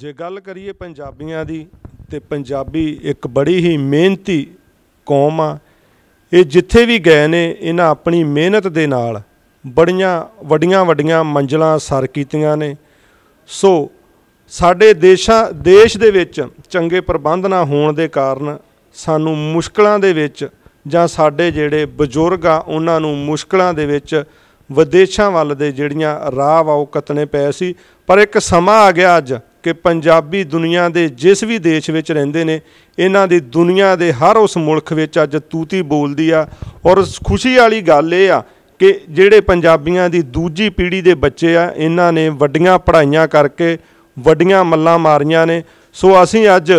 ਜੇ ਗੱਲ ਕਰੀਏ ਪੰਜਾਬੀਆਂ ਦੀ ਤੇ ਪੰਜਾਬੀ ਇੱਕ ਬੜੀ ਹੀ ਮਿਹਨਤੀ ਕੌਮ ਆ ਇਹ ਜਿੱਥੇ ਵੀ ਗਏ ਨੇ ਇਹਨਾਂ ਆਪਣੀ ਮਿਹਨਤ ਦੇ ਨਾਲ ਬੜੀਆਂ ਵੱਡੀਆਂ ਵੱਡੀਆਂ ਮੰਜ਼ਲਾਂ ਸਰ ਕੀਤੀਆਂ ਨੇ ਸੋ ਸਾਡੇ ਦੇਸ਼ਾਂ ਦੇਸ਼ ਦੇ ਵਿੱਚ ਚੰਗੇ ਪ੍ਰਬੰਧ ਨਾ ਹੋਣ ਦੇ ਕਾਰਨ ਸਾਨੂੰ ਮੁਸ਼ਕਲਾਂ ਦੇ ਵਿੱਚ ਜਾਂ ਸਾਡੇ ਜਿਹੜੇ ਬਜ਼ੁਰਗ ਆ ਉਹਨਾਂ ਨੂੰ ਮੁਸ਼ਕਲਾਂ ਦੇ ਵਿੱਚ ਵਿਦੇਸ਼ਾਂ ਵੱਲ ਦੇ ਜਿਹੜੀਆਂ ਰਾਹ ਵਾਉ ਕਤਨੇ ਪਏ ਸੀ ਪਰ ਇੱਕ ਸਮਾਂ ਆ ਗਿਆ ਅੱਜ ਕਿ ਪੰਜਾਬੀ ਦੁਨੀਆ ਦੇ ਜਿਸ ਵੀ ਦੇਸ਼ ਵਿੱਚ ਰਹਿੰਦੇ ਨੇ ਇਹਨਾਂ ਦੀ ਦੁਨੀਆ ਦੇ ਹਰ ਉਸ ਮੁਲਕ ਵਿੱਚ ਅੱਜ ਤੂਤੀ ਬੋਲਦੀ ਆ ਔਰ ਖੁਸ਼ੀ ਵਾਲੀ ਗੱਲ ਇਹ ਆ ਕਿ ਜਿਹੜੇ ਪੰਜਾਬੀਆਂ ਦੀ ਦੂਜੀ ਪੀੜ੍ਹੀ ਦੇ ਬੱਚੇ ਆ ਇਹਨਾਂ ਨੇ ਵੱਡੀਆਂ ਪੜ੍ਹਾਈਆਂ ਕਰਕੇ ਵੱਡੀਆਂ ਮੱਲਾਂ ਮਾਰੀਆਂ ਨੇ ਸੋ ਅਸੀਂ ਅੱਜ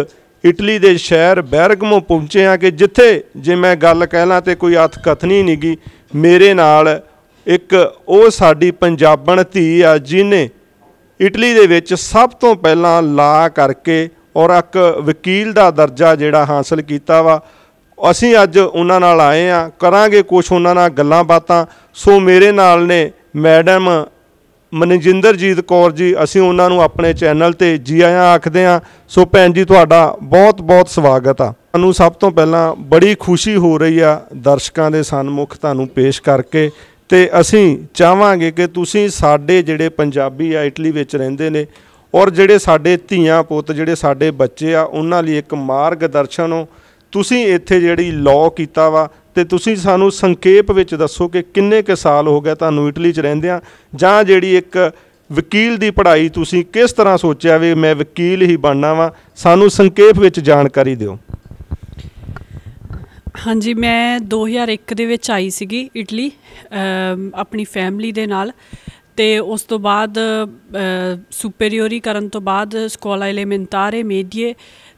ਇਟਲੀ ਦੇ ਸ਼ਹਿਰ ਬੈਰਗਮੋ ਪਹੁੰਚੇ ਆ ਕਿ ਜਿੱਥੇ ਜੇ ਮੈਂ ਗੱਲ ਕਹਿ ਲਾਂ ਤੇ ਕੋਈ ਅਥ ਕਥਨੀ ਨਹੀਂਗੀ ਮੇਰੇ ਨਾਲ ਇੱਕ ਉਹ ਸਾਡੀ ਪੰਜਾਬਣ ਧੀ ਆ ਜਿਨੇ ਇਟਲੀ ਦੇ ਵਿੱਚ ਸਭ ਤੋਂ ਪਹਿਲਾਂ ਲਾ ਕਰਕੇ ਔਰ ਇੱਕ ਵਕੀਲ ਦਾ ਦਰਜਾ ਜਿਹੜਾ ਹਾਸਲ ਕੀਤਾ ਵਾ ਅਸੀਂ ਅੱਜ ਉਹਨਾਂ ਨਾਲ ਆਏ ਆ ਕਰਾਂਗੇ ਕੁਝ ਉਹਨਾਂ ਨਾਲ ਗੱਲਾਂ ਬਾਤਾਂ ਸੋ ਮੇਰੇ ਨਾਲ ਨੇ ਮੈਡਮ ਮਨਜਿੰਦਰਜੀਤ ਕੌਰ ਜੀ ਅਸੀਂ ਉਹਨਾਂ ਨੂੰ ਆਪਣੇ ਚੈਨਲ ਤੇ ਜੀ ਆਇਆਂ ਆਖਦੇ ਆ ਸੋ ਭੈਣ ਜੀ ਤੁਹਾਡਾ ਬਹੁਤ ਬਹੁਤ ਸਵਾਗਤ ਆ ਤੁਹਾਨੂੰ ਸਭ ਤੋਂ ਪਹਿਲਾਂ ਬੜੀ ਖੁਸ਼ੀ ਹੋ ਰਹੀ ਆ ਦਰਸ਼ਕਾਂ ਦੇ ਸਨਮੁਖ ਤੁਹਾਨੂੰ ਪੇਸ਼ ਕਰਕੇ ਤੇ ਅਸੀਂ ਚਾਹਾਂਗੇ ਕਿ ਤੁਸੀਂ ਸਾਡੇ ਜਿਹੜੇ ਪੰਜਾਬੀ ਆ ਇਟਲੀ ਵਿੱਚ ਰਹਿੰਦੇ ਨੇ ਔਰ ਜਿਹੜੇ ਸਾਡੇ ਧੀਆਂ ਪੁੱਤ ਜਿਹੜੇ ਸਾਡੇ ਬੱਚੇ ਆ ਉਹਨਾਂ ਲਈ ਇੱਕ ਮਾਰਗਦਰਸ਼ਨ ਹੋ ਤੁਸੀਂ ਇੱਥੇ ਜਿਹੜੀ ਲਾਅ ਕੀਤਾ ਵਾ ਤੇ ਤੁਸੀਂ ਸਾਨੂੰ ਸੰਖੇਪ ਵਿੱਚ ਦੱਸੋ ਕਿ ਕਿੰਨੇ ਕੁ ਸਾਲ ਹੋ ਗਿਆ ਤੁਹਾਨੂੰ ਇਟਲੀ 'ਚ ਰਹਿੰਦੇ ਆ ਜਾਂ ਜਿਹੜੀ ਇੱਕ ਵਕੀਲ ਦੀ ਪੜ੍ਹਾਈ ਤੁਸੀਂ ਕਿਸ ਤਰ੍ਹਾਂ ਸੋਚਿਆ ਵੀ ਮੈਂ ਵਕੀਲ ਹੀ ਬਣਨਾ ਵਾ ਸਾਨੂੰ ਸੰਖੇਪ ਵਿੱਚ ਜਾਣਕਾਰੀ ਦਿਓ ਹਾਂਜੀ ਮੈਂ 2001 ਦੇ ਵਿੱਚ ਆਈ ਸੀਗੀ ਇਟਲੀ ਆਪਣੀ ਫੈਮਿਲੀ ਦੇ ਨਾਲ ਤੇ ਉਸ ਤੋਂ ਬਾਅਦ ਸੁਪੀਰੀਓਰੀ ਕਰਨ ਤੋਂ ਬਾਅਦ ਸਕੋਲਾ ਐਲੀਮੈਂਟਾਰੇ ਮੀਡੀਏ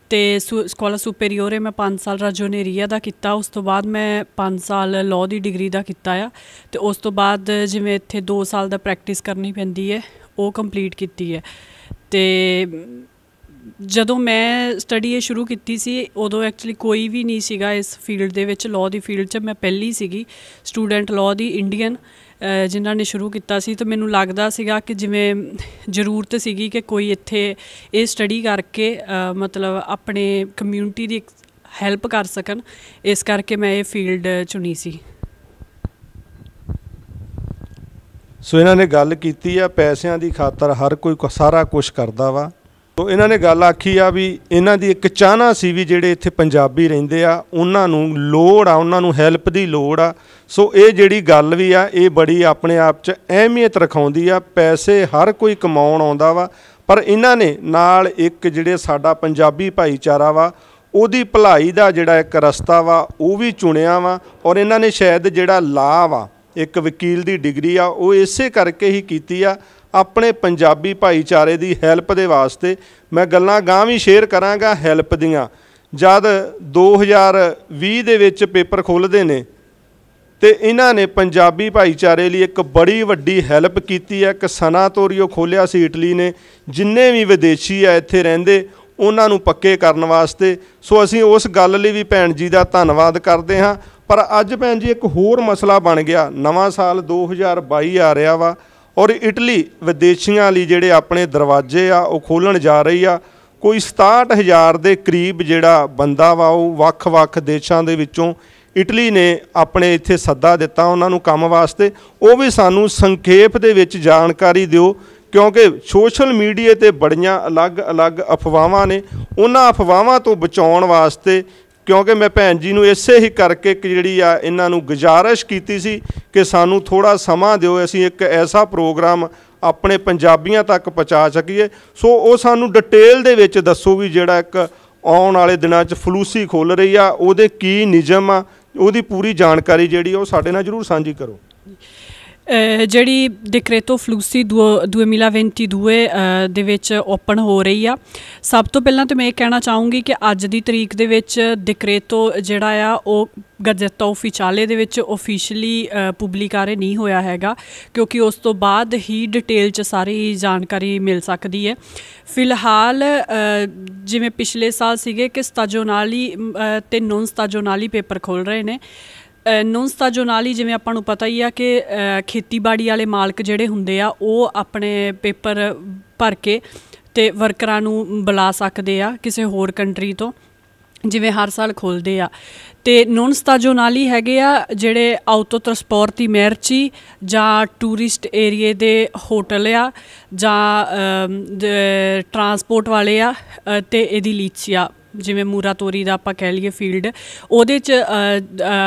ਤੇ ਸਕੋਲਾ ਸੁਪੀਰੀਓਰੇ ਮੈਂ 5 ਸਾਲ ਰਾਜੋਨੇਰੀਆ ਦਾ ਕੀਤਾ ਉਸ ਤੋਂ ਬਾਅਦ ਮੈਂ 5 ਸਾਲ ਲਾਅ ਦੀ ਡਿਗਰੀ ਦਾ ਕੀਤਾ ਆ ਤੇ ਉਸ ਤੋਂ ਬਾਅਦ ਜਿਵੇਂ ਇੱਥੇ 2 ਸਾਲ ਦਾ ਪ੍ਰੈਕਟਿਸ ਕਰਨੀ ਪੈਂਦੀ ਹੈ ਉਹ ਕੰਪਲੀਟ ਕੀਤੀ ਹੈ ਤੇ ਜਦੋਂ ਮੈਂ ਸਟੱਡੀ ਇਹ ਸ਼ੁਰੂ ਕੀਤੀ ਸੀ ਉਦੋਂ ਐਕਚੁਅਲੀ ਕੋਈ ਵੀ ਨਹੀਂ ਸੀਗਾ ਇਸ ਫੀਲਡ ਦੇ ਵਿੱਚ ਲਾਅ ਦੀ ਫੀਲਡ 'ਚ ਮੈਂ ਪਹਿਲੀ ਸੀਗੀ ਸਟੂਡੈਂਟ ਲਾਅ ਦੀ ਇੰਡੀਅਨ ਜਿਨ੍ਹਾਂ ਨੇ ਸ਼ੁਰੂ ਕੀਤਾ ਸੀ ਤਾਂ ਮੈਨੂੰ ਲੱਗਦਾ ਸੀਗਾ ਕਿ ਜਿਵੇਂ ਜ਼ਰੂਰਤ ਸੀਗੀ ਕਿ ਕੋਈ ਇੱਥੇ ਇਹ ਸਟੱਡੀ ਕਰਕੇ ਮਤਲਬ ਆਪਣੇ ਕਮਿਊਨਿਟੀ ਦੀ ਹੈਲਪ ਕਰ ਸਕਣ ਇਸ ਕਰਕੇ ਮੈਂ ਇਹ ਫੀਲਡ ਚੁਣੀ ਸੀ ਸੋ ਇਹਨਾਂ ਨੇ ਗੱਲ ਕੀਤੀ ਆ ਪੈਸਿਆਂ ਦੀ ਖਾਤਰ ਹਰ ਕੋਈ ਸਾਰਾ ਕੁਝ ਕਰਦਾ ਵਾ ਤੋ ਇਹਨਾਂ ਨੇ ਗੱਲ ਆਖੀ ਆ ਵੀ ਇਹਨਾਂ ਦੀ ਇੱਕ ਚਾਹਨਾ ਸੀ ਵੀ ਜਿਹੜੇ ਇੱਥੇ ਪੰਜਾਬੀ ਰਹਿੰਦੇ ਆ ਉਹਨਾਂ ਨੂੰ ਲੋੜ ਆ ਉਹਨਾਂ ਨੂੰ ਹੈਲਪ ਦੀ ਲੋੜ ਆ ਸੋ ਇਹ ਜਿਹੜੀ ਗੱਲ ਵੀ ਆ ਇਹ ਬੜੀ ਆਪਣੇ ਆਪ 'ਚ ਅਹਿਮੀਅਤ ਰਖਾਉਂਦੀ ਆ ਪੈਸੇ ਹਰ ਕੋਈ ਕਮਾਉਣ ਆਉਂਦਾ ਵਾ ਪਰ ਇਹਨਾਂ ਨੇ ਨਾਲ ਇੱਕ ਜਿਹੜੇ ਸਾਡਾ ਪੰਜਾਬੀ ਭਾਈਚਾਰਾ ਵਾ ਉਹਦੀ ਭਲਾਈ ਦਾ ਜਿਹੜਾ ਇੱਕ ਰਸਤਾ ਵਾ ਉਹ ਵੀ ਚੁਣਿਆ ਵਾ ਔਰ ਇਹਨਾਂ ਨੇ ਸ਼ਾਇਦ ਜਿਹੜਾ ਲਾ ਵਾ ਇੱਕ ਵਕੀਲ ਦੀ ਡਿਗਰੀ ਆ ਉਹ ਇਸੇ ਕਰਕੇ ਹੀ ਕੀਤੀ ਆ ਆਪਣੇ ਪੰਜਾਬੀ ਭਾਈਚਾਰੇ ਦੀ ਹੈਲਪ ਦੇ ਵਾਸਤੇ ਮੈਂ ਗੱਲਾਂ ਗਾਂ ਵੀ ਸ਼ੇਅਰ ਕਰਾਂਗਾ ਹੈਲਪ ਦੀਆਂ ਜਦ 2020 ਦੇ ਵਿੱਚ ਪੇਪਰ ਖੋਲਦੇ ਨੇ ਤੇ ਇਹਨਾਂ ਨੇ ਪੰਜਾਬੀ ਭਾਈਚਾਰੇ ਲਈ ਇੱਕ ਬੜੀ ਵੱਡੀ ਹੈਲਪ ਕੀਤੀ ਹੈ ਕਿਸਾਨਾਂ ਤੋਰੀਓ ਖੋਲਿਆ ਸੀ ਇਟਲੀ ਨੇ ਜਿੰਨੇ ਵੀ ਵਿਦੇਸ਼ੀ ਆ ਇੱਥੇ ਰਹਿੰਦੇ ਉਹਨਾਂ ਨੂੰ ਪੱਕੇ ਕਰਨ ਵਾਸਤੇ ਸੋ ਅਸੀਂ ਉਸ ਗੱਲ ਲਈ ਵੀ ਭੈਣ ਜੀ ਦਾ ਧੰਨਵਾਦ ਕਰਦੇ ਹਾਂ ਪਰ ਅੱਜ ਭੈਣ ਜੀ ਇੱਕ ਹੋਰ ਮਸਲਾ ਬਣ ਗਿਆ ਨਵਾਂ ਸਾਲ 2022 ਆ ਰਿਹਾ ਵਾ ਔਰ ਇਟਲੀ ਵਿਦੇਸ਼ੀਆਂ ਲਈ ਜਿਹੜੇ ਆਪਣੇ ਦਰਵਾਜ਼ੇ ਆ ਉਹ ਖੋਲਣ ਜਾ ਰਹੀ ਆ ਕੋਈ 67000 ਦੇ ਕਰੀਬ ਜਿਹੜਾ ਬੰਦਾ ਵਾ ਉਹ ਵੱਖ-ਵੱਖ ਦੇਸ਼ਾਂ ਦੇ ਵਿੱਚੋਂ ਇਟਲੀ ਨੇ ਆਪਣੇ ਇੱਥੇ ਸੱਦਾ ਦਿੱਤਾ ਉਹਨਾਂ ਨੂੰ ਕੰਮ ਵਾਸਤੇ ਉਹ ਵੀ ਸਾਨੂੰ ਸੰਖੇਪ ਦੇ ਵਿੱਚ ਜਾਣਕਾਰੀ ਦਿਓ ਕਿਉਂਕਿ ਸੋਸ਼ਲ ਮੀਡੀਆ ਤੇ ਬੜੀਆਂ ਅਲੱਗ-ਅਲੱਗ ਅਫਵਾਹਾਂ ਨੇ ਉਹਨਾਂ ਅਫਵਾਹਾਂ ਤੋਂ ਬਚਾਉਣ ਵਾਸਤੇ ਕਿਉਂਕਿ ਮੈਂ ਭੈਣ ਜੀ ਨੂੰ ਇਸੇ ਹੀ ਕਰਕੇ ਇੱਕ ਜਿਹੜੀ ਆ ਇਹਨਾਂ ਨੂੰ ਗੁਜ਼ਾਰਿਸ਼ ਕੀਤੀ ਸੀ ਕਿ ਸਾਨੂੰ ਥੋੜਾ ਸਮਾਂ ਦਿਓ ਅਸੀਂ ਇੱਕ ਐਸਾ ਪ੍ਰੋਗਰਾਮ ਆਪਣੇ ਪੰਜਾਬੀਆਂ ਤੱਕ ਪਹੁੰਚਾ ਸਕੀਏ ਸੋ ਉਹ ਸਾਨੂੰ ਡਿਟੇਲ ਦੇ ਵਿੱਚ ਦੱਸੋ ਵੀ ਜਿਹੜਾ ਇੱਕ ਆਉਣ ਵਾਲੇ ਦਿਨਾਂ 'ਚ ਫਲੂਸੀ ਖੁੱਲ ਰਹੀ ਆ ਉਹਦੇ ਕੀ ਨਿਯਮ ਆ ਉਹਦੀ ਪੂਰੀ ਜਾਣਕਾਰੀ ਜਿਹੜੀ ਉਹ ਸਾਡੇ ਨਾਲ ਜਰੂਰ ਸਾਂਝੀ ਕਰੋ ਜਿਹੜੀ ਡਿਕਰੇਟੋ ਫਲੂਸੀ 2022 ਦੇ ਵਿੱਚ ਓਪਨ ਹੋ ਰਹੀ ਆ ਸਭ ਤੋਂ ਪਹਿਲਾਂ ਤੇ ਮੈਂ ਇਹ ਕਹਿਣਾ ਚਾਹੂੰਗੀ ਕਿ ਅੱਜ ਦੀ ਤਰੀਕ ਦੇ ਵਿੱਚ ਡਿਕਰੇਟੋ ਜਿਹੜਾ ਆ ਉਹ ਗਜ਼ਟਾ ਆਫੀਸ਼ਾਲੇ ਦੇ ਵਿੱਚ ਅਫੀਸ਼ੀਅਲੀ ਪਬਲਿਕਾਰੇ ਨਹੀਂ ਹੋਇਆ ਹੈਗਾ ਕਿਉਂਕਿ ਉਸ ਤੋਂ ਬਾਅਦ ਹੀ ਡਿਟੇਲ 'ਚ ਸਾਰੀ ਜਾਣਕਾਰੀ ਮਿਲ ਸਕਦੀ ਹੈ ਫਿਲਹਾਲ ਜਿਵੇਂ ਪਿਛਲੇ ਸਾਲ ਸੀਗੇ ਕਿ ਸਤਾਜੋਨਾਲੀ ਤੇ ਨੌਨ ਸਤਾਜੋਨਾਲੀ ਪੇਪਰ ਖੋਲ ਰਹੇ ਨੇ ਨੁੰਸਤਾ ਜੋਨਾਲੀ ਜਿਵੇਂ ਆਪਾਂ ਨੂੰ ਪਤਾ ਹੀ ਆ ਕਿ ਖੇਤੀਬਾੜੀ ਵਾਲੇ ਮਾਲਕ ਜਿਹੜੇ ਹੁੰਦੇ ਆ ਉਹ ਆਪਣੇ ਪੇਪਰ ਭਰ ਕੇ ਤੇ ਵਰਕਰਾਂ ਨੂੰ ਬੁਲਾ ਸਕਦੇ ਆ ਕਿਸੇ ਹੋਰ ਕੰਟਰੀ ਤੋਂ ਜਿਵੇਂ ਹਰ ਸਾਲ ਖੋਲਦੇ ਆ ਤੇ ਨੌਨ ਨਾਲੀ ਹੈਗੇ ਆ ਜਿਹੜੇ ਆਉਟੋ ਟ੍ਰਾਂਸਪੋਰਟੀ ਮੈਰਚੀ ਜਾਂ ਟੂਰਿਸਟ ਏਰੀਏ ਦੇ ਹੋਟਲ ਆ ਜਾਂ ਟਰਾਂਸਪੋਰਟ ਵਾਲੇ ਆ ਤੇ ਇਹਦੀ ਲੀਚੀਆ ਜਿਵੇਂ ਮੂਰਾ ਤੋਰੀ ਦਾ ਆਪਾਂ ਕਹਿ ਲਈਏ ਫੀਲਡ ਉਹਦੇ 'ਚ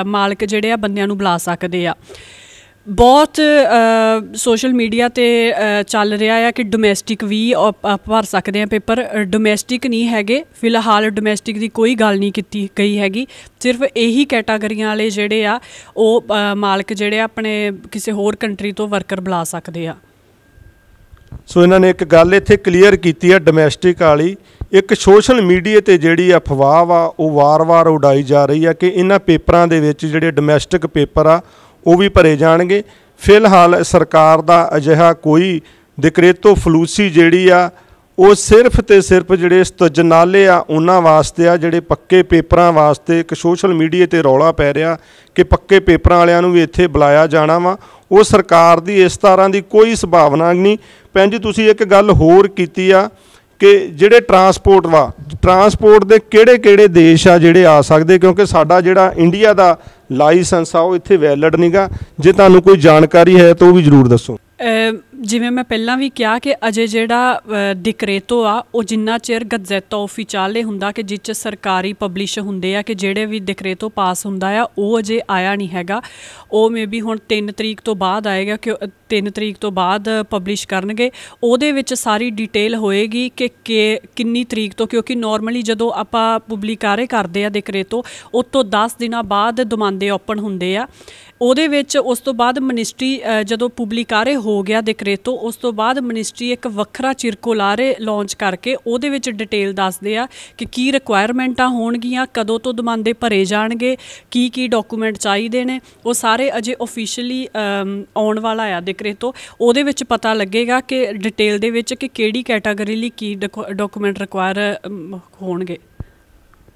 ਮਾਲਕ ਜਿਹੜੇ ਆ ਬੰਦਿਆਂ ਨੂੰ ਬੁਲਾ ਸਕਦੇ ਆ ਬਹੁਤ ਸੋਸ਼ਲ ਮੀਡੀਆ ਤੇ ਚੱਲ ਰਿਹਾ ਆ ਕਿ ਡੋਮੈਸਟਿਕ ਵੀ ਭਰ ਸਕਦੇ ਆ ਪੇਪਰ ਡੋਮੈਸਟਿਕ ਨਹੀਂ ਹੈਗੇ ਫਿਲਹਾਲ ਡੋਮੈਸਟਿਕ ਦੀ ਕੋਈ ਗੱਲ ਨਹੀਂ ਕੀਤੀ ਗਈ ਹੈਗੀ ਸਿਰਫ ਇਹੀ ਕੈਟਾਗਰੀਆਂ ਵਾਲੇ ਜਿਹੜੇ ਆ ਉਹ ਮਾਲਕ ਜਿਹੜੇ ਆਪਣੇ ਕਿਸੇ ਹੋਰ ਕੰਟਰੀ ਤੋਂ ਵਰਕਰ ਬੁਲਾ ਸਕਦੇ ਆ ਸੋ ਇਹਨਾਂ ਨੇ ਇੱਕ ਗੱਲ ਇੱਥੇ ਕਲੀਅਰ ਕੀਤੀ ਹੈ ਡੋਮੈਸਟਿਕ ਵਾਲੀ ਇੱਕ ਸੋਸ਼ਲ ਮੀਡੀਆ ਤੇ ਜਿਹੜੀ ਅਫਵਾਹ ਵਾ ਉਹ ਵਾਰ-ਵਾਰ ਉਡਾਈ ਜਾ ਰਹੀ ਹੈ ਕਿ ਇਹਨਾਂ ਪੇਪਰਾਂ ਦੇ ਵਿੱਚ ਜਿਹੜੇ ਡੋਮੈਸਟਿਕ ਪੇਪਰ ਆ ਉਹ ਵੀ ਭਰੇ ਜਾਣਗੇ ਫਿਲਹਾਲ ਸਰਕਾਰ ਦਾ ਅਜਿਹਾ ਕੋਈ ਡਿਕਰੇਟੋ ਫਲੂਸੀ ਜਿਹੜੀ ਆ ਉਹ ਸਿਰਫ ਤੇ ਸਿਰਫ ਜਿਹੜੇ ਸਤਜਨਾਲੇ ਆ ਉਹਨਾਂ ਵਾਸਤੇ ਆ ਜਿਹੜੇ ਪੱਕੇ ਪੇਪਰਾਂ ਵਾਸਤੇ ਇੱਕ ਸੋਸ਼ਲ ਮੀਡੀਆ ਤੇ ਰੌਲਾ ਪੈ ਰਿਹਾ ਕਿ ਪੱਕੇ ਪੇਪਰਾਂ ਵਾਲਿਆਂ ਨੂੰ ਵੀ ਇੱਥੇ ਬੁਲਾਇਆ ਜਾਣਾ ਵਾ ਉਹ ਸਰਕਾਰ ਦੀ ਇਸ ਤਰ੍ਹਾਂ ਦੀ ਕੋਈ ਸੰਭਾਵਨਾ ਨਹੀਂ ਪੰਜ ਤੁਸੀਂ ਇੱਕ ਗੱਲ ਹੋਰ ਕੀਤੀ ਆ ਕਿ ਜਿਹੜੇ ਟਰਾਂਸਪੋਰਟ ਵਾ ਟਰਾਂਸਪੋਰਟ ਦੇ ਕਿਹੜੇ-ਕਿਹੜੇ ਦੇਸ਼ ਆ ਜਿਹੜੇ ਆ ਸਕਦੇ ਕਿਉਂਕਿ ਸਾਡਾ ਜਿਹੜਾ ਇੰਡੀਆ ਦਾ ਲਾਇਸੈਂਸ ਆ ਉਹ ਇੱਥੇ ਵੈਲਿਡ ਨਹੀਂਗਾ ਜੇ ਤੁਹਾਨੂੰ ਕੋਈ ਜਾਣਕਾਰੀ ਹੈ ਤਾਂ ਉਹ ਵੀ ਜ਼ਰੂਰ ਦੱਸੋ ਜਿਵੇਂ ਮੈਂ ਪਹਿਲਾਂ ਵੀ ਕਿਹਾ ਕਿ ਅਜੇ ਜਿਹੜਾ ਡਿਕਰੇਟੋ ਆ ਉਹ ਜਿੰਨਾ ਚਿਰ ਗਜ਼ੈਟਾ ਆਫੀਸ਼ੀਅਲੇ ਹੁੰਦਾ ਕਿ ਜਿੱਚ ਸਰਕਾਰੀ ਪਬਲਿਸ਼ ਹੁੰਦੇ ਆ ਕਿ ਜਿਹੜੇ ਵੀ ਡਿਕਰੇਟੋ ਪਾਸ ਹੁੰਦਾ ਆ ਉਹ ਅਜੇ ਆਇਆ ਨਹੀਂ ਹੈਗਾ ਉਹ ਮੇਬੀ ਹੁਣ 3 ਤਰੀਕ ਤੋਂ ਬਾਅਦ ਆਏਗਾ ਕਿ 3 ਤਰੀਕ ਤੋਂ ਬਾਅਦ ਪਬਲਿਸ਼ ਕਰਨਗੇ ਉਹਦੇ ਵਿੱਚ ਸਾਰੀ ਡਿਟੇਲ ਹੋਏਗੀ ਕਿ ਕਿੰਨੀ ਤਰੀਕ ਤੋਂ ਕਿਉਂਕਿ ਨਾਰਮਲੀ ਜਦੋਂ ਆਪਾਂ ਪਬਲਿਕਾਰੇ ਕਰਦੇ ਆ ਡਿਕਰੇਟੋ ਉਸ ਤੋਂ 10 ਦਿਨਾਂ ਬਾਅਦ ਦਮਾਂਦੇ ਓਪਨ ਹੁੰਦੇ ਆ ਉਹਦੇ ਵਿੱਚ ਉਸ ਤੋਂ ਬਾਅਦ ਮਿਨਿਸਟਰੀ ਜਦੋਂ ਪਬਲਿਕਾਰੇ ਹੋ ਗਿਆ ਡਿਕਰੇਟੋ ਕਮਰੇ ਤੋਂ ਉਸ ਤੋਂ ਬਾਅਦ ਮਿਨਿਸਟਰੀ ਇੱਕ ਵੱਖਰਾ ਚਿਰਕੋਲਾਰੇ ਲਾਂਚ ਕਰਕੇ ਉਹਦੇ ਵਿੱਚ ਡਿਟੇਲ ਦੱਸਦੇ ਆ ਕਿ ਕੀ ਰਿਕੁਆਇਰਮੈਂਟਾਂ ਹੋਣਗੀਆਂ ਕਦੋਂ ਤੋਂ ਦਮਾਂਦੇ ਭਰੇ ਜਾਣਗੇ ਕੀ ਕੀ ਡਾਕੂਮੈਂਟ ਚਾਹੀਦੇ ਨੇ ਉਹ ਸਾਰੇ ਅਜੇ ਅਫੀਸ਼ੀਅਲੀ ਆਉਣ ਵਾਲਾ ਆ ਦਿਕਰੇ ਤੋਂ ਉਹਦੇ ਵਿੱਚ ਪਤਾ ਲੱਗੇਗਾ ਕਿ ਡਿਟੇਲ ਦੇ ਵਿੱਚ ਕਿ ਕਿਹੜੀ ਕੈਟਾਗਰੀ ਲਈ ਕੀ ਡਾਕੂਮੈਂਟ ਰਿਕੁਆਇਰ ਹੋਣਗੇ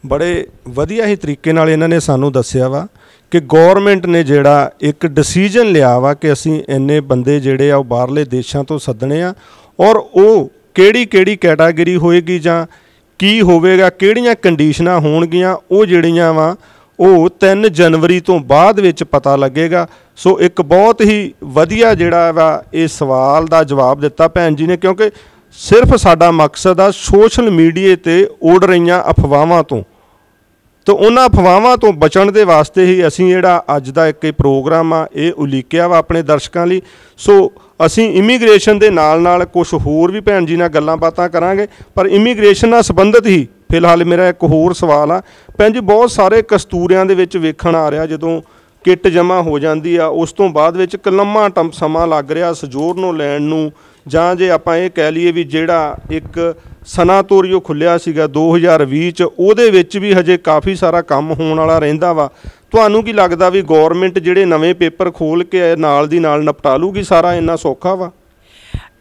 ਬੜੇ ਵਧੀਆ ਹੀ ਤਰੀਕੇ ਨਾਲ ਇਹਨਾਂ ਨੇ ਸਾਨੂੰ ਦੱਸਿਆ ਵਾ ਕਿ ਗਵਰਨਮੈਂਟ ਨੇ ਜਿਹੜਾ ਇੱਕ ਡਿਸੀਜਨ ਲਿਆ ਵਾ ਕਿ ਅਸੀਂ ਇੰਨੇ ਬੰਦੇ ਜਿਹੜੇ ਆ ਉਹ ਬਾਹਰਲੇ ਦੇਸ਼ਾਂ ਤੋਂ ਸੱਦਣੇ ਆ ਔਰ ਉਹ ਕਿਹੜੀ ਕਿਹੜੀ ਕੈਟਾਗਰੀ ਹੋਏਗੀ ਜਾਂ ਕੀ ਹੋਵੇਗਾ ਕਿਹੜੀਆਂ ਕੰਡੀਸ਼ਨਾਂ ਹੋਣਗੀਆਂ ਉਹ ਜਿਹੜੀਆਂ ਵਾ ਉਹ 3 ਜਨਵਰੀ ਤੋਂ ਬਾਅਦ ਵਿੱਚ ਪਤਾ ਲੱਗੇਗਾ ਸੋ ਇੱਕ ਬਹੁਤ ਹੀ ਵਧੀਆ ਜਿਹੜਾ ਵਾ ਇਹ ਸਵਾਲ ਦਾ ਜਵਾਬ ਦਿੱਤਾ ਭੈਣ ਜੀ ਨੇ ਕਿਉਂਕਿ ਸਿਰਫ ਸਾਡਾ ਮਕਸਦ ਆ ਸੋਸ਼ਲ ਮੀਡੀਆ ਤੇ ਉੜ ਰਹੀਆਂ ਅਫਵਾਹਾਂ ਤੋਂ ਤੋ ਉਹਨਾਂ ਅਫਵਾਹਾਂ ਤੋਂ ਬਚਣ ਦੇ ਵਾਸਤੇ ਹੀ ਅਸੀਂ ਜਿਹੜਾ ਅੱਜ ਦਾ ਇੱਕ ਪ੍ਰੋਗਰਾਮ ਆ ਇਹ ਉਲੀਕਿਆ ਵਾ ਆਪਣੇ ਦਰਸ਼ਕਾਂ ਲਈ ਸੋ ਅਸੀਂ ਇਮੀਗ੍ਰੇਸ਼ਨ ਦੇ ਨਾਲ ਨਾਲ ਕੁਝ ਹੋਰ ਵੀ ਭੈਣ ਜੀ ਨਾਲ ਗੱਲਾਂ ਬਾਤਾਂ ਕਰਾਂਗੇ ਪਰ ਇਮੀਗ੍ਰੇਸ਼ਨ ਨਾਲ ਸੰਬੰਧਿਤ ਹੀ ਫਿਲਹਾਲ ਮੇਰਾ ਇੱਕ ਹੋਰ ਸਵਾਲ ਆ ਭੈਣ ਜੀ ਬਹੁਤ ਸਾਰੇ ਕਸਤੂਰਿਆਂ ਦੇ ਵਿੱਚ ਵੇਖਣ ਆ ਰਿਹਾ ਜਦੋਂ ਕਿੱਟ ਜਮਾ ਹੋ ਜਾਂਦੀ ਆ ਉਸ ਤੋਂ ਬਾਅਦ ਵਿੱਚ ਕਲੰਮਾ ਟੰਪ ਸਮਾਂ ਲੱਗ ਰਿਹਾ ਸਜੋਰ ਨੂੰ ਲੈਣ ਨੂੰ ਜਾਂ ਜੇ ਆਪਾਂ ਇਹ ਕਹਿ ਲਈਏ ਵੀ ਜਿਹੜਾ ਇੱਕ ਸਨਾਤੋਰੀਓ ਖੁੱਲਿਆ ਸੀਗਾ 2020 ਚ ਉਹਦੇ ਵਿੱਚ ਵੀ ਹਜੇ ਕਾਫੀ ਸਾਰਾ ਕੰਮ ਹੋਣ ਵਾਲਾ ਰਹਿੰਦਾ ਵਾ ਤੁਹਾਨੂੰ ਕੀ ਲੱਗਦਾ ਵੀ ਗਵਰਨਮੈਂਟ ਜਿਹੜੇ ਨਵੇਂ ਪੇਪਰ ਖੋਲ ਕੇ ਨਾਲ ਦੀ ਨਾਲ ਨਿਪਟਾ ਲੂਗੀ ਸਾਰਾ ਇੰਨਾ ਸੌਖਾ ਵਾ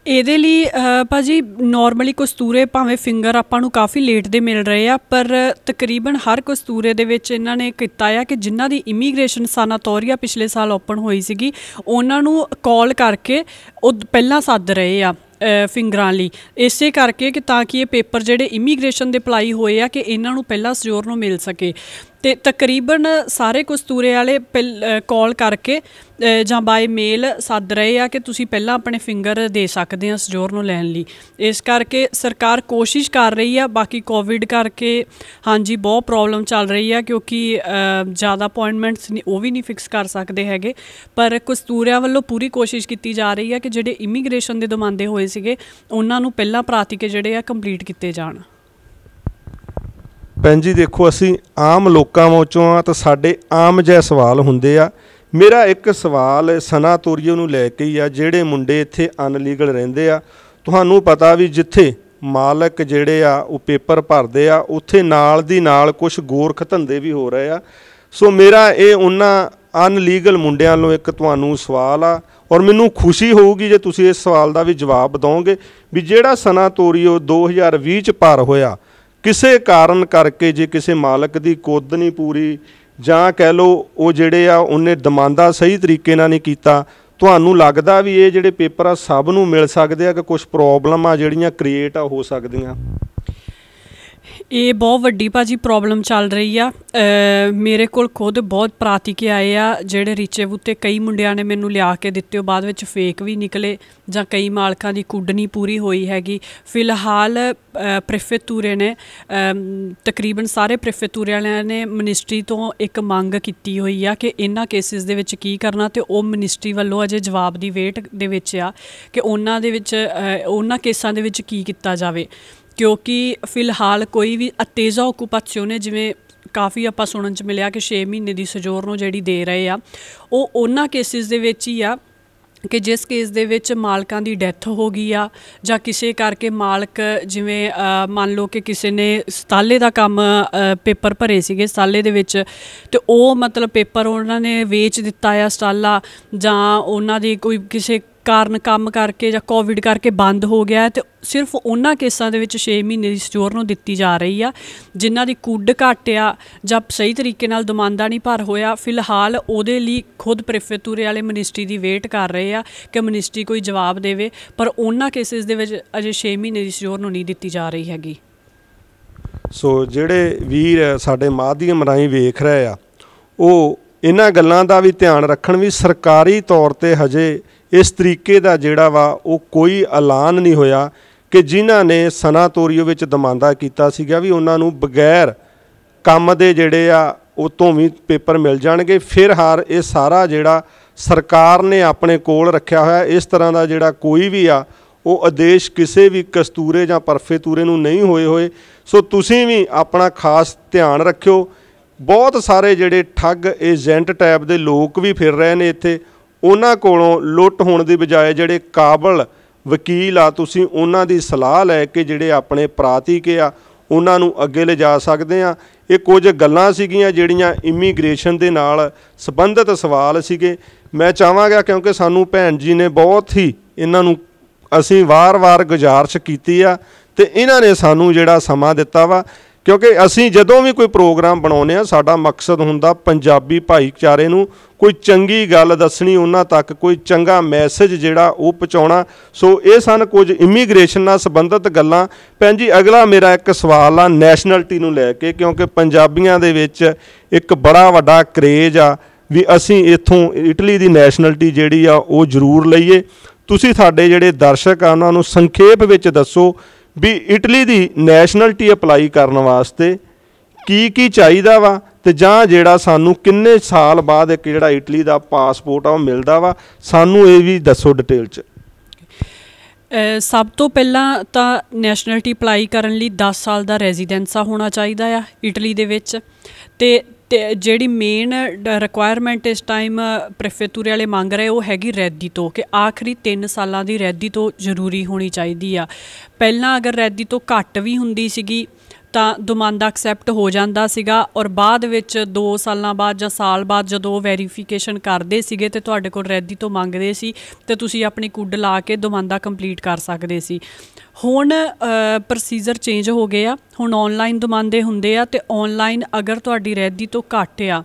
ਇਹਦੇ ਲਈ ਭਾਜੀ ਨਾਰਮਲੀ ਕਸਤੂਰੇ ਭਾਵੇਂ ਫਿੰਗਰ ਆਪਾਂ ਨੂੰ ਕਾਫੀ ਲੇਟ ਦੇ ਮਿਲ ਰਹੇ ਆ ਪਰ ਤਕਰੀਬਨ ਹਰ ਕਸਤੂਰੇ ਦੇ ਵਿੱਚ ਇਹਨਾਂ ਨੇ ਕੀਤਾ ਆ ਕਿ ਜਿਨ੍ਹਾਂ ਦੀ ਇਮੀਗ੍ਰੇਸ਼ਨ ਸਾਨਾਟੋਰੀਆ ਪਿਛਲੇ ਸਾਲ ਓਪਨ ਹੋਈ ਸੀਗੀ ਉਹਨਾਂ ਨੂੰ ਕਾਲ ਕਰਕੇ ਉਹ ਪਹਿਲਾਂ ਸੱਦ ਰਹੇ ਆ ਫਿੰਗਰਾਂ ਲਈ ਇਸੇ ਕਰਕੇ ਕਿ ਤਾਂ ਕਿ ਇਹ ਪੇਪਰ ਜਿਹੜੇ ਇਮੀਗ੍ਰੇਸ਼ਨ ਦੇ ਅਪਲਾਈ ਹੋਏ ਆ ਕਿ ਇਹਨਾਂ ਨੂੰ ਪਹਿਲਾਂ ਸਜੋਰ ਨੂੰ ਮਿਲ ਸਕੇ ਤੇ ਤਕਰੀਬਨ ਸਾਰੇ ਕਸਤੂਰੇ ਵਾਲੇ ਕਾਲ ਕਰਕੇ ਜਾਂ ਬਾਈ ਮੇਲ ਸੱਦ ਰਹੇ ਆ ਕਿ ਤੁਸੀਂ ਪਹਿਲਾਂ ਆਪਣੇ ਫਿੰਗਰ ਦੇ ਸਕਦੇ ਆ ਸਜੋਰ ਨੂੰ ਲੈਣ ਲਈ ਇਸ ਕਰਕੇ ਸਰਕਾਰ ਕੋਸ਼ਿਸ਼ ਕਰ ਰਹੀ ਆ ਬਾਕੀ ਕੋਵਿਡ ਕਰਕੇ ਹਾਂਜੀ ਬਹੁਤ ਪ੍ਰੋਬਲਮ ਚੱਲ ਰਹੀ ਆ ਕਿਉਂਕਿ ਜ਼ਿਆਦਾ ਅਪਾਇੰਟਮੈਂਟਸ ਉਹ ਵੀ ਨਹੀਂ ਫਿਕਸ ਕਰ ਸਕਦੇ ਹੈਗੇ ਪਰ ਕਸਤੂਰਿਆਂ ਵੱਲੋਂ ਪੂਰੀ ਕੋਸ਼ਿਸ਼ ਕੀਤੀ ਜਾ ਰਹੀ ਆ ਕਿ ਜਿਹੜੇ ਇਮੀਗ੍ਰੇਸ਼ਨ ਦੇ ਦਮਾਂਦੇ ਹੋਏ ਸੀਗੇ ਉਹਨਾਂ ਨੂੰ ਪਹਿਲਾਂ ਪ੍ਰਾਤੀਕੇ ਜਿਹੜੇ ਆ ਕੰਪਲੀਟ ਕੀਤੇ ਜਾਣ ਭੈਣ ਜੀ ਦੇਖੋ ਅਸੀਂ ਆਮ ਲੋਕਾਂ ਵਿੱਚੋਂ ਆ ਤਾਂ ਸਾਡੇ ਆਮ ਜਿਹੇ ਸਵਾਲ ਹੁੰਦੇ ਆ ਮੇਰਾ ਇੱਕ ਸਵਾਲ ਸਨਾ ਤੋਰੀਓ ਨੂੰ ਲੈ ਕੇ ਹੀ ਆ ਜਿਹੜੇ ਮੁੰਡੇ ਇੱਥੇ ਅਨਲੀਗਲ ਰਹਿੰਦੇ ਆ ਤੁਹਾਨੂੰ ਪਤਾ ਵੀ ਜਿੱਥੇ ਮਾਲਕ ਜਿਹੜੇ ਆ ਉਹ ਪੇਪਰ ਭਰਦੇ ਆ ਉੱਥੇ ਨਾਲ ਦੀ ਨਾਲ ਕੁਝ ਗੋਰਖ ਧੰਦੇ ਵੀ ਹੋ ਰਹੇ ਆ ਸੋ ਮੇਰਾ ਇਹ ਉਹਨਾਂ ਅਨਲੀਗਲ ਮੁੰਡਿਆਂ ਨੂੰ ਇੱਕ ਤੁਹਾਨੂੰ ਸਵਾਲ ਆ ਔਰ ਮੈਨੂੰ ਖੁਸ਼ੀ ਹੋਊਗੀ ਜੇ ਤੁਸੀਂ ਇਸ ਸਵਾਲ ਦਾ ਵੀ ਜਵਾਬ ਦਿਓਗੇ ਵੀ ਜਿਹੜਾ ਸਨਾ ਤੋਰੀਓ 2020 ਚ ਪਰ ਹੋਇਆ ਕਿਸੇ ਕਾਰਨ ਕਰਕੇ ਜੇ ਕਿਸੇ ਮਾਲਕ ਦੀ ਕੁੱਦ ਨਹੀਂ ਪੂਰੀ ਜਾਂ ਕਹਿ ਲਓ ਉਹ ਜਿਹੜੇ ਆ ਉਹਨੇ ਦਮਾਂਦਾ ਸਹੀ ਤਰੀਕੇ ਨਾਲ ਨਹੀਂ ਕੀਤਾ ਤੁਹਾਨੂੰ ਲੱਗਦਾ ਵੀ ਇਹ ਜਿਹੜੇ ਪੇਪਰ ਆ ਸਭ ਨੂੰ ਮਿਲ ਸਕਦੇ ਆ ਕਿ ਕੁਝ ਪ੍ਰੋਬਲਮ ਆ ਜਿਹੜੀਆਂ ਕ੍ਰੀਏਟ ਆ ਹੋ ਸਕਦੀਆਂ ਇਹ ਬਹੁਤ ਵੱਡੀ ਭਾਜੀ ਪ੍ਰੋਬਲਮ ਚੱਲ ਰਹੀ ਆ ਮੇਰੇ ਕੋਲ ਖੁਦ ਬਹੁਤ ਪ੍ਰਾਤੀਕੇ ਆਏ ਆ ਜਿਹੜੇ ਰੀਚੇ ਉੱਤੇ ਕਈ ਮੁੰਡਿਆਂ ਨੇ ਮੈਨੂੰ ਲਿਆ ਕੇ ਦਿੱਤੇ ਉਹ ਬਾਅਦ ਵਿੱਚ ਫੇਕ ਵੀ ਨਿਕਲੇ ਜਾਂ ਕਈ ਮਾਲਕਾਂ ਦੀ ਕੁੱਡਨੀ ਪੂਰੀ ਹੋਈ ਹੈਗੀ ਫਿਲਹਾਲ ਪ੍ਰੀਫੇਤੂਰੇ ਨੇ ਤਕਰੀਬਨ ਸਾਰੇ ਪ੍ਰੀਫੇਤੂਰੇ ਵਾਲਿਆਂ ਨੇ ਮਿਨਿਸਟਰੀ ਤੋਂ ਇੱਕ ਮੰਗ ਕੀਤੀ ਹੋਈ ਆ ਕਿ ਇਹਨਾਂ ਕੇਸਿਸ ਦੇ ਵਿੱਚ ਕੀ ਕਰਨਾ ਤੇ ਉਹ ਮਿਨਿਸਟਰੀ ਵੱਲੋਂ ਅਜੇ ਜਵਾਬ ਦੀ ਵੇਟ ਦੇ ਵਿੱਚ ਆ ਕਿ ਉਹਨਾਂ ਦੇ ਵਿੱਚ ਉਹਨਾਂ ਕੇਸਾਂ ਦੇ ਵਿੱਚ ਕੀ ਕੀਤਾ ਜਾਵੇ ਕਿਉਂਕਿ ਫਿਲਹਾਲ ਕੋਈ ਵੀ ਅਤੇਜ਼ਾ ਹੈ ਜਿਵੇਂ ਕਾਫੀ ਆਪਾਂ ਸੁਣਨ ਚ ਮਿਲਿਆ ਕਿ 6 ਮਹੀਨੇ ਦੀ ਸਜ਼ੋਰ ਨੂੰ ਜਿਹੜੀ ਦੇ ਰਹੇ ਆ ਉਹ ਉਹਨਾਂ ਕੇਸਿਸ ਦੇ ਵਿੱਚ ਹੀ ਆ ਕਿ ਜਿਸ ਕੇਸ ਦੇ ਵਿੱਚ ਮਾਲਕਾਂ ਦੀ ਡੈਥ ਹੋ ਗਈ ਆ ਜਾਂ ਕਿਸੇ ਕਰਕੇ ਮਾਲਕ ਜਿਵੇਂ ਮੰਨ ਲਓ ਕਿ ਕਿਸੇ ਨੇ ਸਤਾਲੇ ਦਾ ਕੰਮ ਪੇਪਰ ਭਰੇ ਸੀਗੇ ਸਤਾਲੇ ਦੇ ਵਿੱਚ ਤੇ ਉਹ ਮਤਲਬ ਪੇਪਰ ਉਹਨਾਂ ਨੇ ਵੇਚ ਦਿੱਤਾ ਆ ਸਤਾਲਾ ਜਾਂ ਉਹਨਾਂ ਦੀ ਕੋਈ ਕਿਸੇ ਕਾਰਨ ਕੰਮ ਕਰਕੇ ਜਾਂ ਕੋਵਿਡ ਕਰਕੇ ਬੰਦ ਹੋ ਗਿਆ ਤੇ ਸਿਰਫ ਉਹਨਾਂ ਕੇਸਾਂ ਦੇ ਵਿੱਚ 6 ਮਹੀਨੇ ਦੀ ਸਟੋਰ ਨੂੰ ਦਿੱਤੀ ਜਾ ਰਹੀ ਆ ਜਿਨ੍ਹਾਂ ਦੀ ਕੁੱਡ ਘਟਿਆ ਜਾਂ ਸਹੀ ਤਰੀਕੇ ਨਾਲ ਦਮਾਂਦਾ ਨਹੀਂ ਭਰ ਹੋਇਆ ਫਿਲਹਾਲ ਉਹਦੇ ਲਈ ਖੁਦ ਪ੍ਰੀਫੈਕਟੂਰੇ ਵਾਲੇ ਮਿਨਿਸਟਰੀ ਦੀ ਵੇਟ ਕਰ ਰਹੇ ਆ ਕਿ ਮਿਨਿਸਟਰੀ ਕੋਈ ਜਵਾਬ ਦੇਵੇ ਪਰ ਉਹਨਾਂ ਕੇਸਿਸ ਦੇ ਵਿੱਚ ਅਜੇ 6 ਮਹੀਨੇ ਦੀ ਸਟੋਰ ਨੂੰ ਨਹੀਂ ਦਿੱਤੀ ਜਾ ਰਹੀ ਹੈਗੀ ਸੋ ਜਿਹੜੇ ਵੀਰ ਸਾਡੇ ਮਾਧਿਅਮ ਰਾਹੀਂ ਵੇਖ ਰਹੇ ਆ ਉਹ ਇਹਨਾਂ ਗੱਲਾਂ ਦਾ ਵੀ ਧਿਆਨ ਰੱਖਣ ਵੀ ਸਰਕਾਰੀ ਤੌਰ ਤੇ ਹਜੇ ਇਸ ਤਰੀਕੇ ਦਾ ਜਿਹੜਾ ਵਾ ਉਹ ਕੋਈ ਐਲਾਨ ਨਹੀਂ ਹੋਇਆ ਕਿ ਜਿਨ੍ਹਾਂ ਨੇ ਸਨਾਤੋਰੀਓ ਵਿੱਚ ਦਮਾਂਦਾ ਕੀਤਾ ਸੀਗਾ ਵੀ ਉਹਨਾਂ ਨੂੰ ਬਗੈਰ ਕੰਮ ਦੇ ਜਿਹੜੇ ਆ ਉਹ ਤੋਂ ਵੀ ਪੇਪਰ ਮਿਲ ਜਾਣਗੇ ਫਿਰ ਹਾਰ ਇਹ ਸਾਰਾ ਜਿਹੜਾ ਸਰਕਾਰ ਨੇ ਆਪਣੇ ਕੋਲ ਰੱਖਿਆ ਹੋਇਆ ਇਸ ਤਰ੍ਹਾਂ ਦਾ ਜਿਹੜਾ ਕੋਈ ਵੀ ਆ ਉਹ ਆਦੇਸ਼ ਕਿਸੇ ਵੀ ਕਸਤੂਰੇ ਜਾਂ ਪਰਫੇ ਤੂਰੇ ਨੂੰ ਨਹੀਂ ਹੋਏ ਹੋਏ ਸੋ ਤੁਸੀਂ ਵੀ ਆਪਣਾ ਖਾਸ ਧਿਆਨ ਰੱਖਿਓ ਬਹੁਤ ਸਾਰੇ ਜਿਹੜੇ ਠੱਗ ਏਜੰਟ ਟਾਈਪ ਦੇ ਲੋਕ ਵੀ ਫਿਰ ਰਹੇ ਨੇ ਇੱਥੇ ਉਹਨਾਂ ਕੋਲੋਂ ਲੁੱਟ ਹੋਣ ਦੀ ਬਜਾਏ ਜਿਹੜੇ ਕਾਬਲ ਵਕੀਲ ਆ ਤੁਸੀਂ ਉਹਨਾਂ ਦੀ ਸਲਾਹ ਲੈ ਕੇ ਜਿਹੜੇ ਆਪਣੇ ਪ੍ਰਾਤੀਕ ਆ ਉਹਨਾਂ ਨੂੰ ਅੱਗੇ ਲਿਜਾ ਸਕਦੇ ਆ ਇਹ ਕੁਝ ਗੱਲਾਂ ਸੀਗੀਆਂ ਜਿਹੜੀਆਂ ਇਮੀਗ੍ਰੇਸ਼ਨ ਦੇ ਨਾਲ ਸੰਬੰਧਿਤ ਸਵਾਲ ਸੀਗੇ ਮੈਂ ਚਾਹਾਂਗਾ ਕਿਉਂਕਿ ਸਾਨੂੰ ਭੈਣ ਜੀ ਨੇ ਬਹੁਤ ਹੀ ਇਹਨਾਂ ਨੂੰ ਅਸੀਂ ਵਾਰ-ਵਾਰ ਗੁਜ਼ਾਰਿਸ਼ ਕੀਤੀ ਆ ਤੇ ਇਹਨਾਂ ਨੇ ਸਾਨੂੰ ਜਿਹੜਾ ਸਮਾਂ ਦਿੱਤਾ ਵਾ ਕਿਉਂਕਿ ਅਸੀਂ ਜਦੋਂ ਵੀ ਕੋਈ ਪ੍ਰੋਗਰਾਮ ਬਣਾਉਨੇ ਆ ਸਾਡਾ ਮਕਸਦ ਹੁੰਦਾ ਪੰਜਾਬੀ ਭਾਈਚਾਰੇ ਨੂੰ ਕੋਈ ਚੰਗੀ ਗੱਲ ਦੱਸਣੀ ਉਹਨਾਂ ਤੱਕ ਕੋਈ ਚੰਗਾ ਮੈਸੇਜ ਜਿਹੜਾ ਉਹ ਪਹੁੰਚਾਉਣਾ ਸੋ ਇਹ ਸਨ ਕੁਝ ਇਮੀਗ੍ਰੇਸ਼ਨ ਨਾਲ ਸੰਬੰਧਿਤ ਗੱਲਾਂ ਭੈਣ ਜੀ ਅਗਲਾ ਮੇਰਾ ਇੱਕ ਸਵਾਲ ਆ ਨੈਸ਼ਨੈਲਿਟੀ ਨੂੰ ਲੈ ਕੇ ਕਿਉਂਕਿ ਪੰਜਾਬੀਆਂ ਦੇ ਵਿੱਚ ਇੱਕ ਬੜਾ ਵੱਡਾ ਕਰੇਜ ਆ ਵੀ ਅਸੀਂ ਇੱਥੋਂ ਇਟਲੀ ਦੀ ਨੈਸ਼ਨੈਲਿਟੀ ਜਿਹੜੀ ਆ ਉਹ ਜ਼ਰੂਰ ਲਈਏ ਤੁਸੀਂ ਸਾਡੇ ਜਿਹੜੇ ਦਰਸ਼ਕ ਆ ਉਹਨਾਂ ਨੂੰ ਸੰਖੇਪ ਵਿੱਚ ਦੱਸੋ ਵੀ ਇਟਲੀ ਦੀ ਨੈਸ਼ਨਲਟੀ ਅਪਲਾਈ ਕਰਨ ਵਾਸਤੇ ਕੀ ਕੀ ਚਾਹੀਦਾ ਵਾ ਤੇ ਜਾਂ ਜਿਹੜਾ ਸਾਨੂੰ ਕਿੰਨੇ ਸਾਲ ਬਾਅਦ ਇੱਕ ਜਿਹੜਾ ਇਟਲੀ ਦਾ ਪਾਸਪੋਰਟ ਆ ਉਹ ਮਿਲਦਾ ਵਾ ਸਾਨੂੰ ਇਹ ਵੀ ਦੱਸੋ ਡਿਟੇਲ 'ਚ ਸਭ ਤੋਂ ਪਹਿਲਾਂ ਤਾਂ ਨੈਸ਼ਨੈਲਿਟੀ ਅਪਲਾਈ ਕਰਨ ਲਈ 10 ਸਾਲ ਦਾ ਰੈਜ਼ੀਡੈਂਸਾ ਹੋਣਾ ਚਾਹੀਦਾ ਆ ਇਟਲੀ ਦੇ ਵਿੱਚ ਤੇ ਤੇ ਜਿਹੜੀ ਮੇਨ ਰਿਕੁਆਇਰਮੈਂਟ ਇਸ ਟਾਈਮ ਪ੍ਰੈਫੇਤੂਰੇ ਵਾਲੇ ਮੰਗ ਰਹੇ ਉਹ ਹੈਗੀ ਰੈਦੀ ਤੋਂ ਕਿ ਆਖਰੀ 3 ਸਾਲਾਂ ਦੀ ਰੈਦੀ ਤੋਂ ਜ਼ਰੂਰੀ ਹੋਣੀ ਚਾਹੀਦੀ ਆ ਪਹਿਲਾਂ ਅਗਰ ਰੈਦੀ ਤੋਂ ਘੱਟ ਵੀ ਹੁੰਦੀ ਸੀਗੀ ਤਾਂ ਦੁਮਾਂਦਾ ਐਕਸੈਪਟ ਹੋ ਜਾਂਦਾ ਸੀਗਾ ਔਰ ਬਾਅਦ ਵਿੱਚ 2 ਸਾਲਾਂ ਬਾਅਦ ਜਾਂ ਸਾਲ ਬਾਅਦ ਜਦੋਂ ਵੈਰੀਫਿਕੇਸ਼ਨ ਕਰਦੇ ਸੀਗੇ ਤੇ ਤੁਹਾਡੇ ਕੋਲ ਰੈਦੀ ਤੋਂ ਮੰਗਦੇ ਸੀ ਤੇ ਤੁਸੀਂ ਆਪਣੀ ਕੁੱਡ ਲਾ ਕੇ ਦੁਮਾਂਦਾ ਕੰਪਲੀਟ ਕਰ ਸਕਦੇ ਸੀ ਹੁਣ ਪ੍ਰੋਸੀਜਰ ਚੇਂਜ ਹੋ ਗਏ ਆ ਹੁਣ ਆਨਲਾਈਨ ਦੁਮਾਂਦੇ ਹੁੰਦੇ ਆ ਤੇ ਆਨਲਾਈਨ ਅਗਰ ਤੁਹਾਡੀ ਰੈਦੀ ਤੋਂ ਘੱਟ ਆ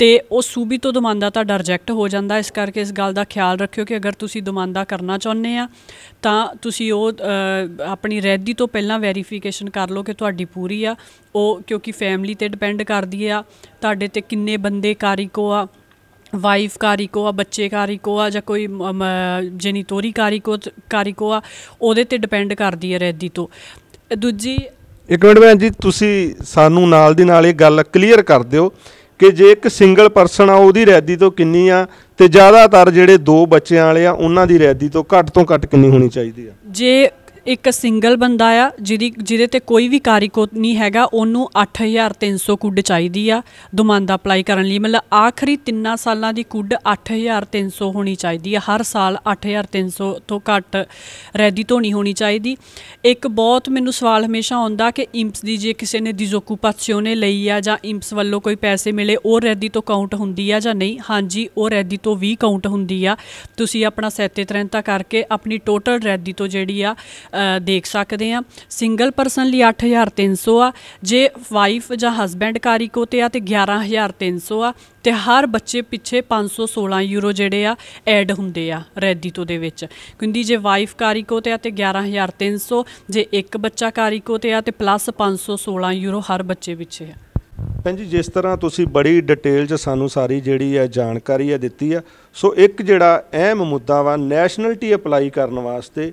ਤੇ ਉਹ ਸੂਬੀ ਤੋਂ ਦਮਾਂਦਾ ਤਾਂ ਰਿਜੈਕਟ ਹੋ ਜਾਂਦਾ ਇਸ ਕਰਕੇ ਇਸ ਗੱਲ ਦਾ ਖਿਆਲ ਰੱਖਿਓ ਕਿ ਅਗਰ ਤੁਸੀਂ ਦਮੰਦਾ ਕਰਨਾ ਚਾਹੁੰਦੇ ਆ ਤਾਂ ਤੁਸੀਂ ਉਹ ਆਪਣੀ ਰੈਦੀ ਤੋਂ ਪਹਿਲਾਂ ਵੈਰੀਫਿਕੇਸ਼ਨ ਕਰ ਲਓ ਕਿ ਤੁਹਾਡੀ ਪੂਰੀ ਆ ਉਹ ਕਿਉਂਕਿ ਫੈਮਿਲੀ ਤੇ ਡਿਪੈਂਡ ਕਰਦੀ ਆ ਤੁਹਾਡੇ ਤੇ ਕਿੰਨੇ ਬੰਦੇ ਕਾਰੀ ਕੋ ਆ ਵਾਈਫ ਕਾਰੀਕੋ ਆ ਬੱਚੇ ਕਾਰੀਕੋ ਆ ਜਾਂ ਕੋਈ ਜਨੀਤੋਰੀ ਕਾਰੀਕੋ ਕਾਰੀਕੋ ਆ ਉਹਦੇ ਤੇ ਡਿਪੈਂਡ ਕਰਦੀ ਆ ਰੈਦੀ ਤੋਂ ਦੂਜੀ ਇੱਕ ਮਿੰਟ ਭੈਣ ਜੀ ਤੁਸੀਂ ਸਾਨੂੰ ਨਾਲ ਦੀ ਨਾਲ ਇਹ ਗੱਲ ਕਲੀਅਰ ਕਰ ਦਿਓ ਕਿ ਜੇ ਇੱਕ ਸਿੰਗਲ ਪਰਸਨ ਆ ਉਹਦੀ ਰੈਦੀ ਤੋਂ ਕਿੰਨੀ ਆ ਤੇ ਜ਼ਿਆਦਾਤਰ ਜਿਹੜੇ ਦੋ ਬੱਚਿਆਂ ਵਾਲੇ ਆ ਉਹਨਾਂ ਦੀ ਰੈਦੀ ਤੋਂ ਘੱਟ ਤੋਂ ਘੱਟ ਕਿੰਨੀ ਹੋਣੀ ਚਾਹੀਦੀ ਆ ਜੇ ਇੱਕ ਸਿੰਗਲ ਬੰਦਾ ਆ ਜਿਹਦੀ ਜਿਹਦੇ ਤੇ ਕੋਈ ਵੀ ਕਾਰੀਕੋਤ ਨਹੀਂ ਹੈਗਾ ਉਹਨੂੰ 8300 ਕੁੱਡ ਚਾਹੀਦੀ ਆ ਦੁਮਾਂਦਾ ਅਪਲਾਈ ਕਰਨ ਲਈ ਮਤਲਬ ਆਖਰੀ 3 ਸਾਲਾਂ ਦੀ ਕੁੱਡ 8300 ਹੋਣੀ ਚਾਹੀਦੀ ਆ ਹਰ ਸਾਲ 8300 ਤੋਂ ਘੱਟ ਰੈਡੀ ਤੋਂ ਨਹੀਂ ਹੋਣੀ ਚਾਹੀਦੀ ਇੱਕ ਬਹੁਤ ਮੈਨੂੰ ਸਵਾਲ ਹਮੇਸ਼ਾ ਆਉਂਦਾ ਕਿ ਇੰਪਸ ਦੀ ਜੇ ਕਿਸੇ ਨੇ ਨੇ ਲਈ ਆ ਜਾਂ ਇੰਪਸ ਵੱਲੋਂ ਕੋਈ ਪੈਸੇ ਮਿਲੇ ਉਹ ਰੈਡੀ ਤੋਂ ਕਾਊਂਟ ਹੁੰਦੀ ਆ ਜਾਂ ਨਹੀਂ ਹਾਂਜੀ ਉਹ ਰੈਡੀ ਤੋਂ ਵੀ ਕਾਊਂਟ ਹੁੰਦੀ ਆ ਤੁਸੀਂ ਆਪਣਾ ਸੈਤੇ ਤਰੰਤਾ ਕਰਕੇ ਆਪਣੀ ਟੋਟਲ ਰੈਡੀ ਤੋਂ ਜਿਹੜੀ ਆ ਦੇਖ ਸਕਦੇ ਆ ਸਿੰਗਲ ਪਰਸਨ ਲਈ 8300 ਆ ਜੇ ਵਾਈਫ ਜਾਂ ਹਸਬੈਂਡ ਕੋ ਤੇ ਆ ਤੇ 11300 ਆ ਤੇ ਹਰ ਬੱਚੇ ਪਿੱਛੇ 516 ਯੂਰੋ ਜਿਹੜੇ ਆ ਐਡ ਹੁੰਦੇ ਆ ਰੈਡੀਟੋ ਦੇ ਵਿੱਚ ਕਿੰਦੀ ਜੇ ਵਾਈਫ ਕੋ ਤੇ ਆ ਤੇ 11300 ਜੇ ਇੱਕ ਬੱਚਾ ਕੋ ਤੇ ਆ ਤੇ ਪਲੱਸ 516 ਯੂਰੋ ਹਰ ਬੱਚੇ ਪਿੱਛੇ ਆ ਭੈਣ ਜੀ ਜਿਸ ਤਰ੍ਹਾਂ ਤੁਸੀਂ ਬੜੀ ਡਿਟੇਲ 'ਚ ਸਾਨੂੰ ਸਾਰੀ ਜਿਹੜੀ ਹੈ ਜਾਣਕਾਰੀ ਹੈ ਦਿੱਤੀ ਆ ਸੋ ਇੱਕ ਜਿਹੜਾ ਅਹਿਮ ਮੁੱਦਾ ਵਾ ਨੈਸ਼ਨਲਟੀ ਅਪਲਾਈ ਕਰਨ ਵਾਸਤੇ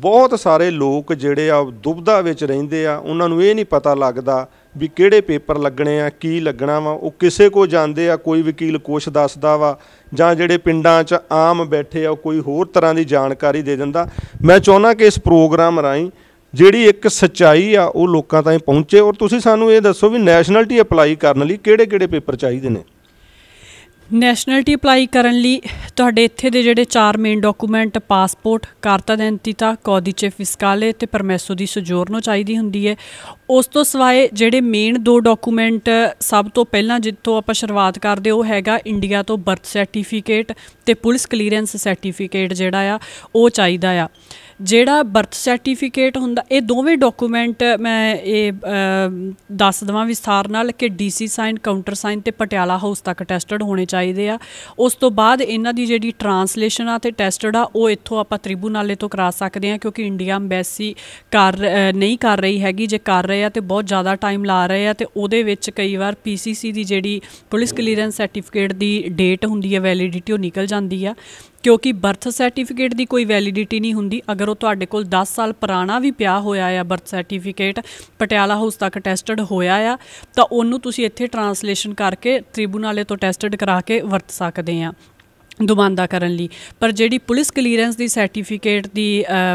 ਬਹੁਤ ਸਾਰੇ ਲੋਕ ਜਿਹੜੇ ਆ ਦੁਬਦਾ ਵਿੱਚ ਰਹਿੰਦੇ ਆ ਉਹਨਾਂ ਨੂੰ ਇਹ ਨਹੀਂ ਪਤਾ ਲੱਗਦਾ ਵੀ ਕਿਹੜੇ ਪੇਪਰ ਲੱਗਣੇ ਆ ਕੀ ਲੱਗਣਾ ਵਾ ਉਹ ਕਿਸੇ ਕੋ ਜਾਂਦੇ ਆ ਕੋਈ ਵਕੀਲ ਕੁਛ ਦੱਸਦਾ ਵਾ ਜਾਂ ਜਿਹੜੇ ਪਿੰਡਾਂ 'ਚ ਆਮ ਬੈਠੇ ਆ ਕੋਈ ਹੋਰ ਤਰ੍ਹਾਂ ਦੀ ਜਾਣਕਾਰੀ ਦੇ ਦਿੰਦਾ ਮੈਂ ਚਾਹੁੰਦਾ ਕਿ ਇਸ ਪ੍ਰੋਗਰਾਮ ਰਾਹੀਂ ਜਿਹੜੀ ਇੱਕ ਸਚਾਈ ਆ ਉਹ ਲੋਕਾਂ ਤਾਈਂ ਪਹੁੰਚੇ ਔਰ ਤੁਸੀਂ ਸਾਨੂੰ ਇਹ ਦੱਸੋ ਵੀ ਨੈਸ਼ਨੈਲਟੀ ਅਪਲਾਈ ਕਰਨ ਲਈ ਕਿਹੜੇ-ਕਿਹੜੇ ਪੇਪਰ ਚਾਹੀਦੇ ਨੇ ਨੈਸ਼ਨੈਲਿਟੀ ਅਪਲਾਈ ਕਰਨ ਲਈ ਤੁਹਾਡੇ ਇੱਥੇ ਦੇ ਜਿਹੜੇ ਚਾਰ ਮੇਨ ਡਾਕੂਮੈਂਟ ਪਾਸਪੋਰਟ ਕਾਰਤਾ ਦੈਂਤੀਤਾ ਕੌਦੀਚੇ ਫਿਸਕਾਲੇ ਤੇ ਪਰਮੈਸੋ ਦੀ ਸਜੋਰਨੋ ਚਾਹੀਦੀ ਹੁੰਦੀ ਹੈ ਉਸ ਤੋਂ ਸਿਵਾਏ ਜਿਹੜੇ ਮੇਨ ਦੋ ਡਾਕੂਮੈਂਟ ਸਭ ਤੋਂ ਪਹਿਲਾਂ ਜਿੱਥੋਂ ਆਪਾਂ ਸ਼ੁਰੂਆਤ ਕਰਦੇ ਉਹ ਹੈਗਾ ਇੰਡੀਆ ਤੋਂ ਬਰਥ ਸਰਟੀਫਿਕੇਟ ਤੇ ਪੁਲਿਸ ਕਲੀਅਰੈਂਸ ਸਰਟੀਫਿਕੇਟ ਜਿਹੜਾ ਆ ਉਹ ਚਾਹੀਦਾ ਆ ਜਿਹੜਾ ਬਰਥ ਸਰਟੀਫਿਕੇਟ ਹੁੰਦਾ ਇਹ ਦੋਵੇਂ ਡਾਕੂਮੈਂਟ ਮੈਂ ਇਹ ਦੱਸ ਦਵਾਂ ਵਿਸਥਾਰ ਨਾਲ ਕਿ ਡੀਸੀ ਸਾਈਨ ਕਾਊਂਟਰ ਸਾਈਨ ਤੇ ਪਟਿਆਲਾ ਹਾਊਸ ਤੱਕ ਟੈਸਟਡ ਹੋਣੇ ਚਾਹੀਦੇ ਆ ਉਸ ਤੋਂ ਬਾਅਦ ਇਹਨਾਂ ਦੀ ਜਿਹੜੀ ਟਰਾਂਸਲੇਸ਼ਨ ਆ ਤੇ ਟੈਸਟਡ ਆ ਉਹ ਇੱਥੋਂ ਆਪਾਂ ਟ੍ਰਿਬੂਨਲੇ ਤੋਂ ਕਰਾ ਸਕਦੇ ਆ ਕਿਉਂਕਿ ਇੰਡੀਆ ਐਮਬੈਸੀ ਕਰ ਨਹੀਂ ਕਰ ਰਹੀ ਹੈਗੀ ਜੇ ਕਰ ਰਹੇ ਆ ਤੇ ਬਹੁਤ ਜ਼ਿਆਦਾ ਟਾਈਮ ਲਾ ਰਹੇ ਆ ਤੇ ਉਹਦੇ ਵਿੱਚ ਕਈ ਵਾਰ ਪੀਸੀਸੀ ਦੀ ਜਿਹੜੀ ਪੁਲਿਸ ਕਲੀਅਰੈਂਸ ਸਰਟੀਫਿਕੇਟ ਦੀ ਡੇਟ ਹੁੰਦੀ ਹੈ ਵੈਲਿਡਿਟੀ ਉਹ ਨਿਕਲ ਜਾਂਦੀ ਆ ਕਿਉਂਕਿ ਬਰਥ ਸਰਟੀਫਿਕੇਟ ਦੀ ਕੋਈ ਵੈਲਿਡਿਟੀ ਨਹੀਂ ਹੁੰਦੀ ਅਗਰ ਉਹ ਤੁਹਾਡੇ ਕੋਲ 10 ਸਾਲ ਪੁਰਾਣਾ ਵੀ ਪਿਆ ਹੋਇਆ ਆ ਬਰਥ ਸਰਟੀਫਿਕੇਟ ਪਟਿਆਲਾ ਹਾਊਸ ਤੱਕ ਟੈਸਟਡ ਹੋਇਆ ਆ ਤਾਂ ਉਹਨੂੰ ਤੁਸੀਂ ਇੱਥੇ ਟਰਾਂਸਲੇਸ਼ਨ ਕਰਕੇ ਟ੍ਰਿਬੂਨਲੇ ਤੋਂ ਟੈਸਟਡ ਕਰਾ ਕੇ ਵਰਤ ਸਕਦੇ ਆ ਦੁਮਾਂਦਾ ਕਰਨ ਲਈ ਪਰ ਜਿਹੜੀ ਪੁਲਿਸ ਕਲੀਅਰੈਂਸ ਦੀ ਸਰਟੀਫਿਕੇਟ ਦੀ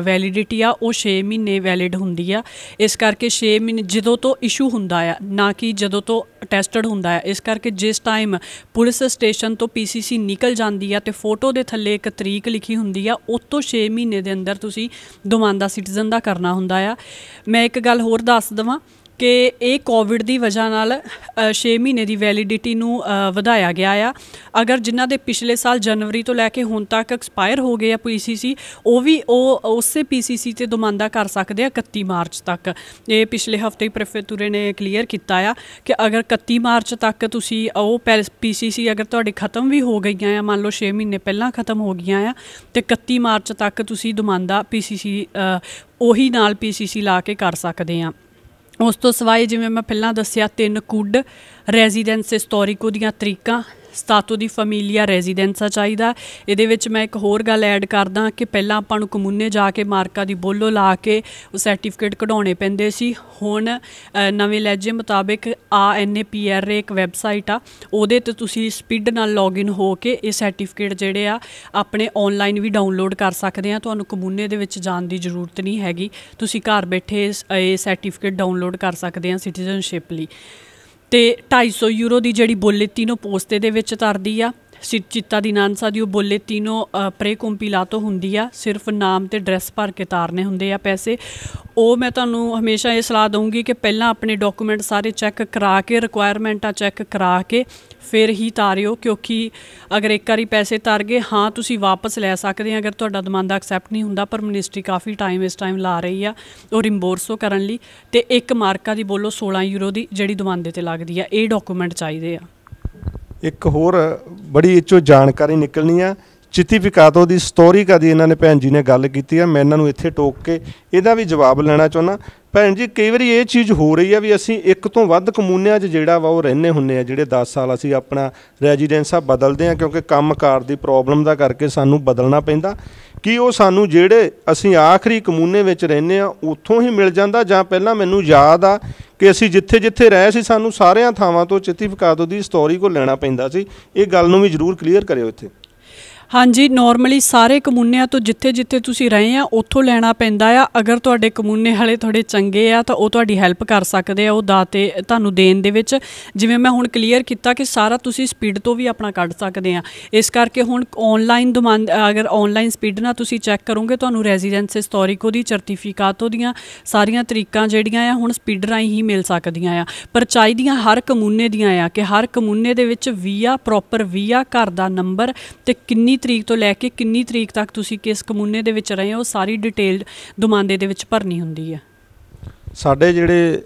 ਵੈਲਿਡਿਟੀ ਆ ਉਹ 6 ਮਹੀਨੇ ਵੈਲਿਡ ਹੁੰਦੀ ਆ ਇਸ ਕਰਕੇ 6 ਮਹੀਨੇ ਜਦੋਂ ਤੋਂ ਇਸ਼ੂ ਹੁੰਦਾ ਆ ਨਾ ਕਿ ਜਦੋਂ ਤੋਂ ਟੈਸਟਡ ਹੁੰਦਾ ਆ ਇਸ ਕਰਕੇ ਜਿਸ ਟਾਈਮ ਪੁਲਿਸ ਸਟੇਸ਼ਨ ਤੋਂ ਪੀਸੀਸੀ ਨਿਕਲ ਜਾਂਦੀ ਆ ਤੇ ਫੋਟੋ ਦੇ ਥੱਲੇ ਇੱਕ ਤਰੀਕ ਲਿਖੀ ਹੁੰਦੀ ਆ ਉਸ ਤੋਂ 6 ਮਹੀਨੇ ਦੇ ਅੰਦਰ ਤੁਸੀਂ ਦੁਮਾਂਦਾ ਸਿਟੀਜ਼ਨ ਦਾ ਕਰਨਾ ਹੁੰਦਾ ਆ ਮੈਂ ਇੱਕ ਗੱਲ ਹੋਰ ਦੱਸ ਦਵਾਂ ਕਿ ਇਹ ਕੋਵਿਡ ਦੀ ਵਜ੍ਹਾ ਨਾਲ 6 ਮਹੀਨੇ ਦੀ ਵੈਲਿਡਿਟੀ ਨੂੰ ਵਧਾਇਆ ਗਿਆ ਆ ਅਗਰ ਜਿਨ੍ਹਾਂ ਦੇ ਪਿਛਲੇ ਸਾਲ ਜਨਵਰੀ ਤੋਂ ਲੈ ਕੇ ਹੁਣ ਤੱਕ ਐਕਸਪਾਇਰ ਹੋ ਗਏ ਆ ਪੀਸੀਸੀ ਉਹ ਵੀ ਉਹ ਉਸੇ ਪੀਸੀਸੀ ਤੇ ਦੁਮਾਂਦਾ ਕਰ ਸਕਦੇ ਆ 31 ਮਾਰਚ ਤੱਕ ਇਹ ਪਿਛਲੇ ਹਫਤੇ ਹੀ ਨੇ ਕਲੀਅਰ ਕੀਤਾ ਆ ਕਿ ਅਗਰ 31 ਮਾਰਚ ਤੱਕ ਤੁਸੀਂ ਉਹ ਪੀਸੀਸੀ ਅਗਰ ਤੁਹਾਡੇ ਖਤਮ ਵੀ ਹੋ ਗਈਆਂ ਆ ਮੰਨ ਲਓ 6 ਮਹੀਨੇ ਪਹਿਲਾਂ ਖਤਮ ਹੋ ਗਈਆਂ ਆ ਤੇ 31 ਮਾਰਚ ਤੱਕ ਤੁਸੀਂ ਦੁਮਾਂਦਾ ਪੀਸੀਸੀ ਉਹੀ ਨਾਲ ਪੀਸੀਸੀ ਲਾ ਕੇ ਕਰ ਸਕਦੇ ਆ ਉਸ ਤੋਂ ਸਿਵਾਏ ਜਿਵੇਂ ਮੈਂ ਪਹਿਲਾਂ ਦੱਸਿਆ ਤਿੰਨ ਕੁੱਡ ਰੈਜ਼ੀਡੈਂਸ ਹਿਸਟੋਰੀਕੋ ਦੀਆਂ ਤਰੀਕਾਂ ਸਟਾਟੋ ਦੀ ਫੈਮਿਲੀਆ ਰੈਜ਼ੀਡੈਂਸਾ ਚਾਹੀਦਾ ਇਹਦੇ ਵਿੱਚ ਮੈਂ ਇੱਕ ਹੋਰ ਗੱਲ ਐਡ ਕਰਦਾ ਕਿ ਪਹਿਲਾਂ ਆਪਾਂ ਨੂੰ ਕਮੂਨੇ ਜਾ ਕੇ ਮਾਰਕਾ ਦੀ ਬੋਲੋ ਲਾ ਕੇ ਉਹ ਸਰਟੀਫਿਕੇਟ ਕਢਾਉਣੇ ਪੈਂਦੇ ਸੀ ਹੁਣ ਨਵੇਂ ਲੈਜੇ ਮੁਤਾਬਕ ਆ ਐਨ ਏ ਪੀ ਆਰ ਇੱਕ ਵੈਬਸਾਈਟ ਆ ਉਹਦੇ ਤੇ ਤੁਸੀਂ ਸਪੀਡ ਨਾਲ ਲੌਗਇਨ ਹੋ ਕੇ ਇਹ ਸਰਟੀਫਿਕੇਟ ਜਿਹੜੇ ਆ ਆਪਣੇ ਆਨਲਾਈਨ ਵੀ ਡਾਊਨਲੋਡ ਕਰ ਸਕਦੇ ਆ ਤੁਹਾਨੂੰ ਕਮੂਨੇ ਦੇ ਵਿੱਚ ਜਾਣ ਦੀ ਜ਼ਰੂਰਤ ਨਹੀਂ ਹੈਗੀ ਤੁਸੀਂ ਘਰ ਬੈਠੇ ਇਹ ਸਰਟੀਫਿਕੇਟ ਡਾਊਨਲੋਡ ਕਰ ਸਕਦੇ ਆ ਸਿਟੀਜ਼ਨਸ਼ਿਪ ਲਈ ਤੇ 250 ਯੂਰੋ ਦੀ ਜਿਹੜੀ ਬੁੱਲ ਨੂੰ ਪੋਸਤੇ ਦੇ ਵਿੱਚ ਤਰਦੀ ਆ ਚਿੱਤਾ ਦੀ ਨਾਨਸਾ ਦੀ ਉਹ ਬੋਲੇ ਤੀਨੋ ਪ੍ਰੇ ਹੁੰਦੀ ਆ ਸਿਰਫ ਨਾਮ ਤੇ ਡਰੈਸ ਭਰ ਕੇ ਤਾਰਨੇ ਹੁੰਦੇ ਆ ਪੈਸੇ ਉਹ ਮੈਂ ਤੁਹਾਨੂੰ ਹਮੇਸ਼ਾ ਇਹ ਸਲਾਹ ਦਊਂਗੀ ਕਿ ਪਹਿਲਾਂ ਆਪਣੇ ਡਾਕੂਮੈਂਟ ਸਾਰੇ ਚੈੱਕ ਕਰਾ ਕੇ ਰਿਕੁਆਇਰਮੈਂਟਾਂ ਚੈੱਕ ਕਰਾ ਕੇ ਫਿਰ ਹੀ ਤਾਰਿਓ ਕਿਉਂਕਿ ਅਗਰ ਇੱਕ ਵਾਰੀ ਪੈਸੇ ਤਾਰ ਗਏ ਹਾਂ ਤੁਸੀਂ ਵਾਪਸ ਲੈ ਸਕਦੇ ਆ ਅਗਰ ਤੁਹਾਡਾ ਦਮਾਂਦਾ ਐਕਸੈਪਟ ਨਹੀਂ ਹੁੰਦਾ ਪਰ ਮਿਨਿਸਟਰੀ ਕਾਫੀ ਟਾਈਮ ਇਸ ਟਾਈਮ ਲਾ ਰਹੀ ਆ ਉਹ ਰਿਮਬੋਰਸੋ ਕਰਨ ਲਈ ਤੇ ਇੱਕ ਮਾਰਕਾ ਦੀ ਬੋਲੋ 16 ਯੂਰੋ ਦੀ ਜਿਹੜੀ ਦਮਾਂਦੇ ਤੇ ਲੱਗਦੀ ਆ ਇਹ ਡਾਕੂਮੈਂਟ ਚਾਹੀਦੇ ਆ ਇੱਕ ਹੋਰ ਬੜੀ ਇੱਚੋ ਜਾਣਕਾਰੀ ਨਿਕਲਣੀ ਆ ਚਿੱਤੀ ਪਿਕਾਤੋ ਦੀ ਸਟੋਰੀ ਕਦੀ ਇਹਨਾਂ ਨੇ ਭੈਣ ਜੀ ਨੇ ਗੱਲ ਕੀਤੀ ਆ ਮੈਂ ਇਹਨਾਂ ਨੂੰ ਇੱਥੇ ਟੋਕ ਕੇ ਇਹਦਾ ਵੀ ਜਵਾਬ ਲੈਣਾ ਚਾਹੁੰਦਾ ਭੈਣ ਜੀ ਕਈ ਵਾਰੀ ਇਹ ਚੀਜ਼ ਹੋ ਰਹੀ ਆ ਵੀ ਅਸੀਂ ਇੱਕ ਤੋਂ ਵੱਧ ਕਮੂਨਿਆਂ 'ਚ ਜਿਹੜਾ ਵਾ ਉਹ ਰਹਿੰਨੇ ਹੁੰਨੇ ਆ ਜਿਹੜੇ 10 ਸਾਲ ਅਸੀਂ ਆਪਣਾ ਰੈਜ਼ੀਡੈਂਸ ਆ ਬਦਲਦੇ ਆ ਕਿਉਂਕਿ ਕੰਮਕਾਰ ਦੀ ਪ੍ਰੋਬਲਮ ਦਾ ਕਰਕੇ ਸਾਨੂੰ ਬਦਲਣਾ ਪੈਂਦਾ ਕਿ ਉਹ ਸਾਨੂੰ ਜਿਹੜੇ ਅਸੀਂ ਆਖਰੀ ਕਮੂਨੇ ਵਿੱਚ ਰਹਿੰਦੇ ਆ ਉੱਥੋਂ ਹੀ ਮਿਲ ਜਾਂਦਾ ਜਾਂ ਪਹਿਲਾਂ ਮੈਨੂੰ ਯਾਦ ਆ ਕਿ ਅਸੀਂ ਜਿੱਥੇ-ਜਿੱਥੇ ਰਹੇ ਸੀ ਸਾਨੂੰ ਸਾਰਿਆਂ ਥਾਵਾਂ ਤੋਂ ਚਿੱਤੀ ਫਕਾਦੋ ਦੀ ਸਟੋਰੀ ਕੋ ਲੈਣਾ ਪੈਂਦਾ ਸੀ ਇਹ ਗੱਲ ਨੂੰ ਵੀ ਜ਼ਰੂਰ ਕਲੀਅਰ ਕਰਿਓ ਇੱਥੇ ਹਾਂਜੀ ਨਾਰਮਲੀ ਸਾਰੇ ਕਮੂਨਿਆਂ ਤੋਂ ਜਿੱਥੇ-ਜਿੱਥੇ ਤੁਸੀਂ ਰਹੇ ਆ ਉੱਥੋਂ ਲੈਣਾ ਪੈਂਦਾ ਆ ਅਗਰ ਤੁਹਾਡੇ ਕਮੂਨੇ ਹਲੇ ਤੁਹਾਡੇ ਚੰਗੇ ਆ ਤਾਂ ਉਹ ਤੁਹਾਡੀ ਹੈਲਪ ਕਰ ਸਕਦੇ ਆ ਉਹ ਦਾਤੇ ਤੁਹਾਨੂੰ ਦੇਣ ਦੇ ਵਿੱਚ ਜਿਵੇਂ ਮੈਂ ਹੁਣ ਕਲੀਅਰ ਕੀਤਾ ਕਿ ਸਾਰਾ ਤੁਸੀਂ ਸਪੀਡ ਤੋਂ ਵੀ ਆਪਣਾ ਕੱਢ ਸਕਦੇ ਆ ਇਸ ਕਰਕੇ ਹੁਣ ਆਨਲਾਈਨ ਡਿਮਾਂਡ ਅਗਰ ਆਨਲਾਈਨ ਸਪੀਡ ਨਾਲ ਤੁਸੀਂ ਚੈੱਕ ਕਰੋਗੇ ਤੁਹਾਨੂੰ ਰੈਜ਼ੀਡੈਂਸ ਹਿਸਟੋਰਿਕ ਉਹਦੀ ਸਰਟੀਫਿਕੇਟ ਉਹਦੀਆਂ ਸਾਰੀਆਂ ਤਰੀਕਾਂ ਜਿਹੜੀਆਂ ਆ ਹੁਣ ਸਪੀਡ ਰਾਈ ਹੀ ਮਿਲ ਸਕਦੀਆਂ ਆ ਪਰ ਚਾਹੀਦੀਆਂ ਹਰ ਕਮੂਨੇ ਦੀਆਂ ਆ ਕਿ ਹਰ ਕਮੂਨੇ ਦੇ ਵਿੱਚ ਵੀਆ ਪ੍ਰੋਪਰ ਵੀਆ ਘਰ ਦਾ ਨੰਬਰ ਤੇ ਕਿੰਨੀ ਕਿੰਨੀ ਤਰੀਕ ਤੋਂ ਲੈ ਕੇ ਕਿੰਨੀ ਤਰੀਕ ਤੱਕ ਤੁਸੀਂ ਕਿਸ ਕਮੂਨੇ ਦੇ ਵਿੱਚ ਰਹੇ ਹੋ ਸਾਰੀ ਡਿਟੇਲਡ ਦੁਮਾਂਦੇ ਦੇ ਵਿੱਚ ਭਰਨੀ ਹੁੰਦੀ ਹੈ ਸਾਡੇ ਜਿਹੜੇ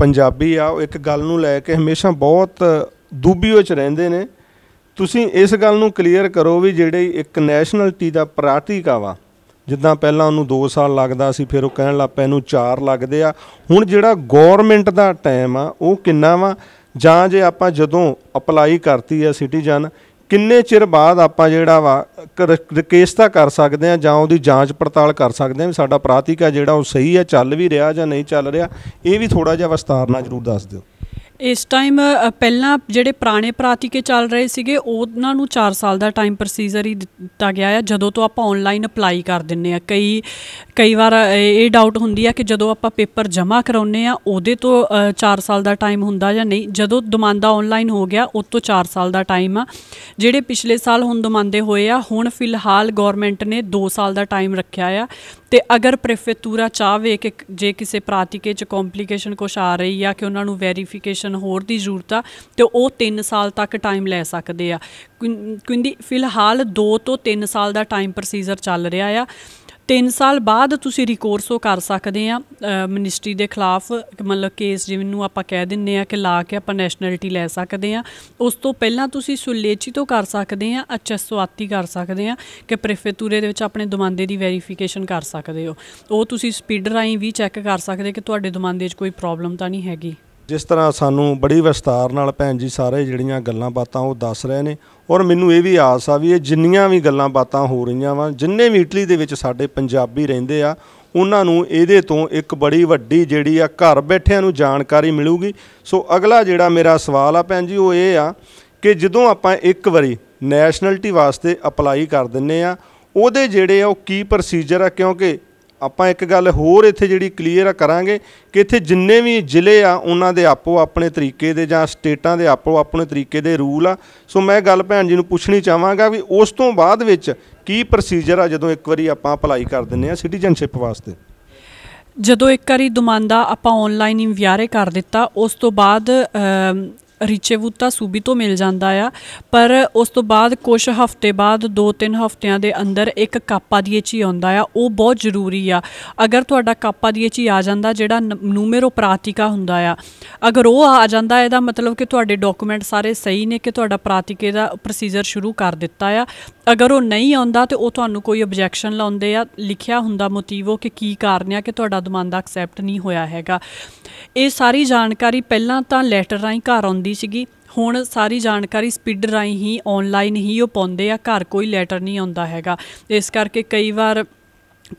ਪੰਜਾਬੀ ਆ ਉਹ ਇੱਕ ਗੱਲ ਨੂੰ ਲੈ ਕੇ ਹਮੇਸ਼ਾ ਬਹੁਤ ਦੂਬੀ ਵਿੱਚ ਰਹਿੰਦੇ ਨੇ ਤੁਸੀਂ ਇਸ ਗੱਲ ਨੂੰ ਕਲੀਅਰ ਕਰੋ ਵੀ ਜਿਹੜੇ ਇੱਕ ਨੈਸ਼ਨਲਟੀ ਦਾ ਪ੍ਰਾਤੀਕਾ ਆ ਵਾ ਜਿੱਦਾਂ ਪਹਿਲਾਂ ਉਹਨੂੰ 2 ਸਾਲ ਲੱਗਦਾ ਸੀ ਫਿਰ ਉਹ ਕਹਿਣ ਲੱਗ ਪਿਆ ਇਹਨੂੰ 4 ਲੱਗਦੇ ਆ ਹੁਣ ਜਿਹੜਾ ਗਵਰਨਮੈਂਟ ਦਾ ਟਾਈਮ ਆ ਉਹ ਕਿੰਨਾ ਵਾ ਜਾਂ ਜੇ ਆਪਾਂ ਜਦੋਂ ਅਪਲਾਈ ਕਰਤੀ ਆ ਸਿਟੀਜ਼ਨ ਕਿੰਨੇ ਚਿਰ ਬਾਅਦ ਆਪਾਂ ਜਿਹੜਾ ਵਾ ਰਿਕੇਸਤਾ ਕਰ ਸਕਦੇ ਆ ਜਾਂ ਉਹਦੀ ਜਾਂਚ ਪੜਤਾਲ ਕਰ ਸਕਦੇ ਆ ਵੀ ਸਾਡਾ ਪ੍ਰਾਤੀਕਾ ਜਿਹੜਾ ਉਹ ਸਹੀ ਹੈ ਚੱਲ ਵੀ ਰਿਹਾ ਜਾਂ ਨਹੀਂ ਚੱਲ ਰਿਹਾ ਇਹ ਵੀ ਥੋੜਾ ਜਿਹਾ ਵਿਸਤਾਰ ਨਾਲ ਜਰੂਰ ਦੱਸ ਦਿਓ ਇਸ ਟਾਈਮ ਪਹਿਲਾਂ ਜਿਹੜੇ ਪੁਰਾਣੇ ਪ੍ਰਾਤੀਕੇ ਚੱਲ ਰਹੇ ਸੀਗੇ ਉਹਨਾਂ ਨੂੰ 4 ਸਾਲ ਦਾ ਟਾਈਮ ਪ੍ਰੋਸੀਜਰ ਹੀ ਦਿੱਤਾ ਗਿਆ ਹੈ ਜਦੋਂ ਤੋਂ ਆਪਾਂ ਆਨਲਾਈਨ ਅਪਲਾਈ ਕਰ ਦਿੰਨੇ ਆ ਕਈ ਕਈ ਵਾਰ ਇਹ ਡਾਊਟ ਹੁੰਦੀ ਆ ਕਿ ਜਦੋਂ ਆਪਾਂ ਪੇਪਰ ਜਮ੍ਹਾਂ ਕਰਾਉਨੇ ਆ ਉਹਦੇ ਤੋਂ 4 ਸਾਲ ਦਾ ਟਾਈਮ ਹੁੰਦਾ ਜਾਂ ਨਹੀਂ ਜਦੋਂ ਦਮਾਂਦਾ ਆਨਲਾਈਨ ਹੋ ਗਿਆ ਉਸ ਤੋਂ 4 ਸਾਲ ਦਾ ਟਾਈਮ ਆ ਜਿਹੜੇ ਪਿਛਲੇ ਸਾਲ ਹੁਣ ਦਮਾਂਦੇ ਹੋਏ ਆ ਹੁਣ ਫਿਲਹਾਲ ਗਵਰਨਮੈਂਟ ਨੇ 2 ਸਾਲ ਦਾ ਟਾਈਮ ਰੱਖਿਆ ਆ ਤੇ ਅਗਰ ਪ੍ਰੈਫੇਤੂਰਾ ਚਾਹਵੇ ਕਿ ਜੇ ਕਿਸੇ ਪ੍ਰਾਤੀਕੇ ਚ ਕੰਪਲਿਕੇਸ਼ਨ ਕੁਝ ਆ ਰਹੀ ਆ ਕਿ ਉਹਨਾਂ ਨੂੰ ਵੈਰੀਫਿਕੇਸ਼ਨ ਹੋਰ ਦੀ ਜ਼ਰੂਰਤ ਆ ਤੇ ਉਹ 3 ਸਾਲ ਤੱਕ ਟਾਈਮ ਲੈ ਸਕਦੇ ਆ ਕਿੰਦੀ ਫਿਲਹਾਲ 2 ਤੋਂ 3 ਸਾਲ ਦਾ ਟਾਈਮ ਪ੍ਰੋਸੀਜਰ ਚੱਲ ਰਿਹਾ ਆ 3 ਸਾਲ ਬਾਅਦ ਤੁਸੀਂ ਰਿਕੋਰਸ ਉਹ ਕਰ ਸਕਦੇ ਆ ਮਿਨਿਸਟਰੀ ਦੇ ਖਿਲਾਫ ਮਤਲਬ ਕੇਸ ਜਿਵੇਂ ਨੂੰ ਆਪਾਂ ਕਹਿ ਦਿੰਨੇ ਆ ਕਿ ਲਾ ਕੇ ਆਪਾਂ ਨੈਸ਼ਨੈਲਿਟੀ ਲੈ ਸਕਦੇ ਆ ਉਸ ਤੋਂ ਪਹਿਲਾਂ ਤੁਸੀਂ ਸੁਲੇਚੀ ਤੋਂ ਕਰ ਸਕਦੇ ਆ ਅਚਸਵਾਤੀ ਕਰ ਸਕਦੇ ਆ ਕਿ ਪ੍ਰੀਫੇਤੂਰੇ ਦੇ ਵਿੱਚ ਆਪਣੇ ਦਮਾਂਦੇ ਦੀ ਵੈਰੀਫਿਕੇਸ਼ਨ ਕਰ ਸਕਦੇ ਹੋ ਉਹ ਤੁਸੀਂ ਸਪੀਡ ਰਾਈ ਵੀ ਚੈੱਕ ਕਰ ਸਕਦੇ ਕਿ ਤੁਹਾਡੇ ਦਮਾਂਦੇ 'ਚ ਕੋਈ ਪ੍ਰੋਬਲਮ ਤਾਂ ਨਹੀਂ ਹੈਗੀ ਜਿਸ ਤਰ੍ਹਾਂ ਸਾਨੂੰ ਬੜੀ ਵਿਸਤਾਰ ਨਾਲ ਭੈਣ ਜੀ ਸਾਰੇ ਜਿਹੜੀਆਂ ਗੱਲਾਂ ਬਾਤਾਂ ਉਹ ਦੱਸ ਰਹੇ ਨੇ ਔਰ ਮੈਨੂੰ ਇਹ ਵੀ ਆਸ ਆ ਵੀ ਇਹ ਜਿੰਨੀਆਂ ਵੀ ਗੱਲਾਂ ਬਾਤਾਂ ਹੋ ਰਹੀਆਂ ਵਾ ਜਿੰਨੇ ਵੀ ਇਟਲੀ ਦੇ ਵਿੱਚ ਸਾਡੇ ਪੰਜਾਬੀ ਰਹਿੰਦੇ ਆ ਉਹਨਾਂ ਨੂੰ ਇਹਦੇ ਤੋਂ ਇੱਕ ਬੜੀ ਵੱਡੀ ਜਿਹੜੀ ਆ ਘਰ ਬੈਠਿਆਂ ਨੂੰ ਜਾਣਕਾਰੀ ਮਿਲੂਗੀ ਸੋ ਅਗਲਾ ਜਿਹੜਾ ਮੇਰਾ ਸਵਾਲ ਆ ਭੈਣ ਜੀ ਉਹ ਇਹ ਆ ਕਿ ਜਦੋਂ ਆਪਾਂ ਇੱਕ ਵਾਰੀ ਨੈਸ਼ਨੈਲਿਟੀ ਵਾਸਤੇ ਅਪਲਾਈ ਕਰ ਦਿੰਨੇ ਆ ਉਹਦੇ ਜਿਹੜੇ ਆ ਉਹ ਕੀ ਪ੍ਰੋਸੀਜਰ ਆ ਕਿਉਂਕਿ ਆਪਾਂ ਇੱਕ ਗੱਲ ਹੋਰ ਇੱਥੇ ਜਿਹੜੀ ਕਲੀਅਰ ਕਰਾਂਗੇ ਕਿ ਇੱਥੇ ਜਿੰਨੇ ਵੀ ਜ਼ਿਲ੍ਹੇ ਆ ਉਹਨਾਂ ਦੇ ਆਪੋ ਆਪਣੇ ਤਰੀਕੇ ਦੇ ਜਾਂ ਸਟੇਟਾਂ ਦੇ ਆਪੋ ਆਪਣੇ ਤਰੀਕੇ ਦੇ ਰੂਲ ਆ ਸੋ ਮੈਂ ਗੱਲ ਭੈਣ ਜੀ ਨੂੰ ਪੁੱਛਣੀ ਚਾਹਾਂਗਾ ਵੀ ਉਸ ਤੋਂ ਬਾਅਦ ਵਿੱਚ ਕੀ ਪ੍ਰੋਸੀਜਰ ਆ ਜਦੋਂ ਇੱਕ ਵਾਰੀ ਆਪਾਂ ਅਪਲਾਈ ਕਰ ਦਿੰਨੇ ਆ ਸਿਟੀਜ਼ਨਸ਼ਿਪ ਵਾਸਤੇ ਜਦੋਂ ਇੱਕ ਵਾਰੀ ਦੁਮਾਂਦਾ ਆਪਾਂ ਆਨਲਾਈਨ ਇਨਵਿਆਰੇ ਕਰ ਦਿੱਤਾ ਉਸ ਤੋਂ ਬਾਅਦ ਰਿਚੇਵੂਤਾ ਸੂਬੀ ਤੋਂ ਮਿਲ ਜਾਂਦਾ ਆ ਪਰ ਉਸ ਤੋਂ ਬਾਅਦ ਕੁਝ ਹਫ਼ਤੇ ਬਾਅਦ 2-3 ਹਫ਼ਤਿਆਂ ਦੇ ਅੰਦਰ ਇੱਕ ਕਾਪਾ ਦੀ ਏਚੀ ਆਉਂਦਾ ਆ ਉਹ ਬਹੁਤ ਜ਼ਰੂਰੀ ਆ ਅਗਰ ਤੁਹਾਡਾ ਕਾਪਾ ਦੀ ਏਚੀ ਆ ਜਾਂਦਾ ਜਿਹੜਾ ਨੂਮੇਰੋ ਪ੍ਰਾਤੀਕਾ ਹੁੰਦਾ ਆ ਅਗਰ ਉਹ ਆ ਜਾਂਦਾ ਇਹਦਾ ਮਤਲਬ ਕਿ ਤੁਹਾਡੇ ਡਾਕੂਮੈਂਟ ਸਾਰੇ ਸਹੀ ਨੇ ਕਿ ਤੁਹਾਡਾ ਪ੍ਰਾਤੀਕੇ ਦਾ ਪ੍ਰੋਸੀਜਰ ਸ਼ੁਰੂ ਕਰ ਦਿੱਤਾ ਆ ਅਗਰ ਉਹ ਨਹੀਂ ਆਉਂਦਾ ਤੇ ਉਹ ਤੁਹਾਨੂੰ ਕੋਈ ਆਬਜੈਕਸ਼ਨ ਲਾਉਂਦੇ ਆ ਲਿਖਿਆ ਹੁੰਦਾ ਮੋਟਿਵੋ ਕਿ ਕੀ ਕਾਰਨ ਆ ਕਿ ਤੁਹਾਡਾ ਦਮਾਂਦਾ ਐਕਸੈਪਟ ਨਹੀਂ ਹੋਇਆ ਹੈਗਾ ਇਹ ਸਾਰੀ ਜਾਣਕਾਰੀ ਪਹਿਲਾਂ ਤਾਂ ਲੈਟਰ ਰਾਹੀਂ ਘਰ ਆਉਂਦੀ ਸੀਗੀ ਹੁਣ ਸਾਰੀ ਜਾਣਕਾਰੀ ਸਪੀਡ ਰਾਹੀਂ ਹੀ ਆਨਲਾਈਨ ਹੀ ਉਹ ਪਾਉਂਦੇ ਆ ਘਰ ਕੋਈ ਲੈਟਰ ਨਹੀਂ ਆਉਂਦਾ ਹੈਗਾ ਇਸ ਕਰਕੇ ਕਈ ਵਾਰ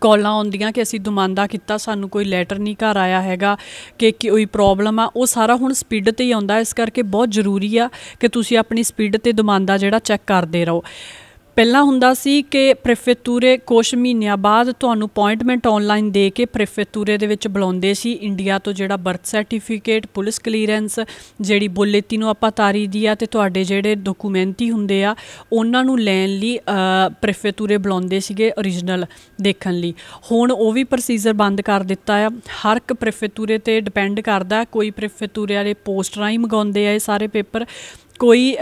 ਕਾਲਾਂ ਆਉਂਦੀਆਂ ਕਿ ਅਸੀਂ ਦਮੰਦਾ ਕੀਤਾ ਸਾਨੂੰ ਕੋਈ ਲੈਟਰ ਨਹੀਂ ਘਰ ਆਇਆ ਹੈਗਾ ਕਿ ਕੋਈ ਪ੍ਰੋਬਲਮ ਆ ਉਹ ਸਾਰਾ ਹੁਣ ਸਪੀਡ ਤੇ ਹੀ ਆਉਂਦਾ ਇਸ ਕਰਕੇ ਬਹੁਤ ਜ਼ਰੂਰੀ ਆ ਕਿ ਤੁਸੀਂ ਆਪਣੀ ਸਪੀਡ ਤੇ ਦਮੰਦਾ ਜਿਹੜਾ ਚੈੱਕ ਕਰਦੇ ਰਹੋ ਪਹਿਲਾਂ ਹੁੰਦਾ ਸੀ ਕਿ ਪ੍ਰੀਫੈਕਟੂਰੇ ਕੁਝ ਮਹੀਨਿਆਂ ਬਾਅਦ ਤੁਹਾਨੂੰ ਅਪਾਇੰਟਮੈਂਟ ਆਨਲਾਈਨ ਦੇ ਕੇ ਪ੍ਰੀਫੈਕਟੂਰੇ ਦੇ ਵਿੱਚ ਬੁਲਾਉਂਦੇ ਸੀ ਇੰਡੀਆ ਤੋਂ ਜਿਹੜਾ ਬਰਥ ਸਰਟੀਫਿਕੇਟ ਪੁਲਿਸ ਕਲੀਅਰੈਂਸ ਜਿਹੜੀ ਬੁਲੇਟਿਨ ਨੂੰ ਆਪਾਂ ਤਾਰੀ ਦੀ ਆ ਤੇ ਤੁਹਾਡੇ ਜਿਹੜੇ ਡਾਕੂਮੈਂਟੀ ਹੁੰਦੇ ਆ ਉਹਨਾਂ ਨੂੰ ਲੈਣ ਲਈ ਪ੍ਰੀਫੈਕਟੂਰੇ ਬੁਲਾਉਂਦੇ ਸੀਗੇ origignal ਦੇਖਣ ਲਈ ਹੁਣ ਉਹ ਵੀ ਪ੍ਰੋਸੀਜਰ ਬੰਦ ਕਰ ਦਿੱਤਾ ਆ ਹਰ ਇੱਕ ਪ੍ਰੀਫੈਕਟੂਰੇ ਤੇ ਡਿਪੈਂਡ ਕਰਦਾ ਕੋਈ ਪ੍ਰੀਫੈਕਟੂਰੇ ਵਾਲੇ ਪੋਸਟ ਰਾਈ ਮੰਗਾਉਂਦੇ ਆ ਇਹ ਸਾਰੇ ਪੇਪਰ ਕੋਈ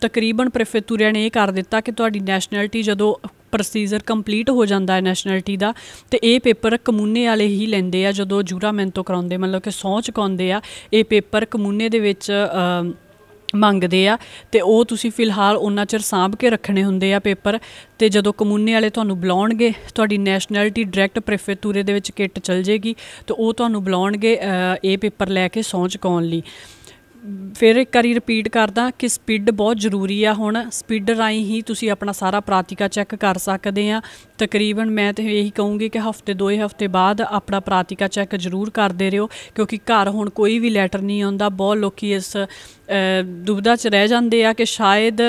ਤਕਰੀਬਨ ਪ੍ਰੈਫੇਤੂਰੀਆ ਨੇ ਇਹ ਕਰ ਦਿੱਤਾ ਕਿ ਤੁਹਾਡੀ ਨੈਸ਼ਨੈਲਿਟੀ ਜਦੋਂ ਪ੍ਰੋਸੀਜਰ ਕੰਪਲੀਟ ਹੋ ਜਾਂਦਾ ਹੈ ਨੈਸ਼ਨੈਲਿਟੀ ਦਾ ਤੇ ਇਹ ਪੇਪਰ ਕਮੂਨੇ ਵਾਲੇ ਹੀ ਲੈਂਦੇ ਆ ਜਦੋਂ ਜੂਰਾਮੈਂਟ ਤੋਂ ਕਰਾਉਂਦੇ ਮਤਲਬ ਕਿ ਸੌਂਚ ਕਾਉਂਦੇ ਆ ਇਹ ਪੇਪਰ ਕਮੂਨੇ ਦੇ ਵਿੱਚ ਮੰਗਦੇ ਆ ਤੇ ਉਹ ਤੁਸੀਂ ਫਿਲਹਾਲ ਉਹਨਾਂ ਚਿਰ ਸਾਂਭ ਕੇ ਰੱਖਣੇ ਹੁੰਦੇ ਆ ਪੇਪਰ ਤੇ ਜਦੋਂ ਕਮੂਨੇ ਵਾਲੇ ਤੁਹਾਨੂੰ ਬੁਲਾਉਣਗੇ ਤੁਹਾਡੀ ਨੈਸ਼ਨੈਲਿਟੀ ਡਾਇਰੈਕਟ ਪ੍ਰੈਫੇਤੂਰੇ ਦੇ ਵਿੱਚ ਕਿੱਟ ਚਲ ਜੇਗੀ ਤੇ ਉਹ ਤੁਹਾਨੂੰ ਬੁਲਾਉਣਗੇ ਇਹ ਪੇਪਰ ਲੈ ਕੇ ਸੌਂਚ ਕਾਉਣ ਲਈ ਫਿਰ ਇੱਕ ਵਾਰੀ ਰਿਪੀਟ ਕਰਦਾ ਕਿ ਸਪੀਡ ਬਹੁਤ ਜ਼ਰੂਰੀ ਆ ਹੁਣ ਸਪੀਡ ਰਾਈ ਹੀ ਤੁਸੀਂ ਆਪਣਾ ਸਾਰਾ ਪ੍ਰਾਤਿਕਾ ਚੈੱਕ ਕਰ ਸਕਦੇ ਆ ਤਕਰੀਬਨ ਮੈਂ ਤੇ ਇਹੀ ਕਹੂੰਗੀ ਕਿ ਹਫਤੇ ਦੋ ਹਫਤੇ ਬਾਅਦ ਆਪਣਾ ਪ੍ਰਾਤਿਕਾ ਚੈੱਕ ਜ਼ਰੂਰ ਕਰਦੇ ਰਹੋ ਕਿਉਂਕਿ ਘਰ ਹੁਣ ਕੋਈ ਵੀ ਲੈਟਰ ਨਹੀਂ ਆਉਂਦਾ ਬਹੁਤ ਲੋਕੀ ਇਸ ਦੁਬਿਧਾ 'ਚ ਰਹਿ ਜਾਂਦੇ ਆ ਕਿ ਸ਼ਾਇਦ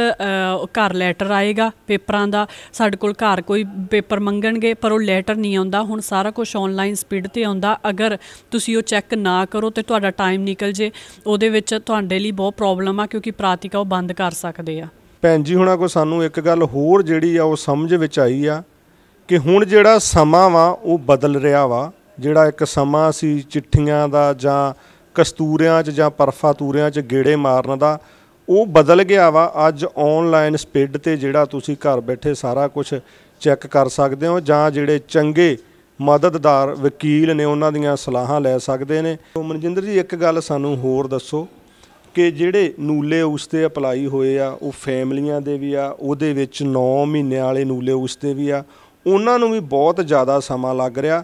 ਘਰ ਲੈਟਰ ਆਏਗਾ ਪੇਪਰਾਂ ਦਾ ਸਾਡੇ ਕੋਲ ਘਰ ਕੋਈ ਪੇਪਰ ਮੰਗਣਗੇ ਪਰ ਉਹ ਲੈਟਰ ਨਹੀਂ ਆਉਂਦਾ ਹੁਣ ਸਾਰਾ ਕੁਝ ਆਨਲਾਈਨ ਸਪੀਡ ਤੇ ਆਉਂਦਾ ਅਗਰ ਤੁਸੀਂ ਉਹ ਚੈੱਕ ਨਾ ਕਰੋ ਤੇ ਤੁਹਾਡਾ ਟਾਈਮ ਨਿਕਲ ਜੇ ਉਹਦੇ ਵਿੱਚ ਤੁਹਾਡੇ ਲਈ ਬਹੁਤ ਪ੍ਰੋਬਲਮ ਆ ਕਿਉਂਕਿ ਪ੍ਰਾਤਿਕਾ ਉਹ ਬੰਦ ਕਰ ਸਕਦੇ ਆ ਭੈਣ ਜੀ ਹੁਣਾਂ ਕੋ ਸਾਨੂੰ ਇੱਕ ਗੱਲ ਹੋਰ ਜਿਹੜੀ ਆ ਉਹ ਸਮਝ ਵਿੱਚ ਆਈ ਆ ਕਿ ਹੁਣ ਜਿਹੜਾ ਸਮਾਂ ਵਾ ਉਹ ਬਦਲ ਰਿਹਾ ਵਾ ਜਿਹੜਾ ਇੱਕ ਸਮਾਂ ਸੀ ਚਿੱਠੀਆਂ ਦਾ ਜਾਂ ਕਸਤੂਰਿਆਂ 'ਚ ਜਾਂ ਪਰਫਾ ਤੂਰਿਆਂ 'ਚ ਗੇੜੇ ਮਾਰਨ ਦਾ ਉਹ ਬਦਲ ਗਿਆ ਵਾ ਅੱਜ ਆਨਲਾਈਨ ਸਪੀਡ ਤੇ ਜਿਹੜਾ ਤੁਸੀਂ ਘਰ ਬੈਠੇ ਸਾਰਾ ਕੁਝ ਚੈੱਕ ਕਰ ਸਕਦੇ ਹੋ ਜਾਂ ਜਿਹੜੇ ਚੰਗੇ ਮਦਦਦਾਰ ਵਕੀਲ ਨੇ ਉਹਨਾਂ ਦੀਆਂ ਸਲਾਹਾਂ ਲੈ ਸਕਦੇ ਨੇ ਮਨਜਿੰਦਰ ਜੀ ਇੱਕ ਗੱਲ ਸਾਨੂੰ ਹੋਰ ਦੱਸੋ ਕਿ ਜਿਹੜੇ ਨੂਲੇ ਉਸ ਤੇ ਅਪਲਾਈ ਹੋਏ ਆ ਉਹ ਫੈਮਲੀਆਂ ਦੇ ਵੀ ਆ ਉਹਦੇ ਵਿੱਚ 9 ਮਹੀਨੇ ਵਾਲੇ ਨੂਲੇ ਉਸ ਤੇ ਵੀ ਆ ਉਹਨਾਂ ਨੂੰ ਵੀ ਬਹੁਤ ਜ਼ਿਆਦਾ ਸਮਾਂ ਲੱਗ ਰਿਹਾ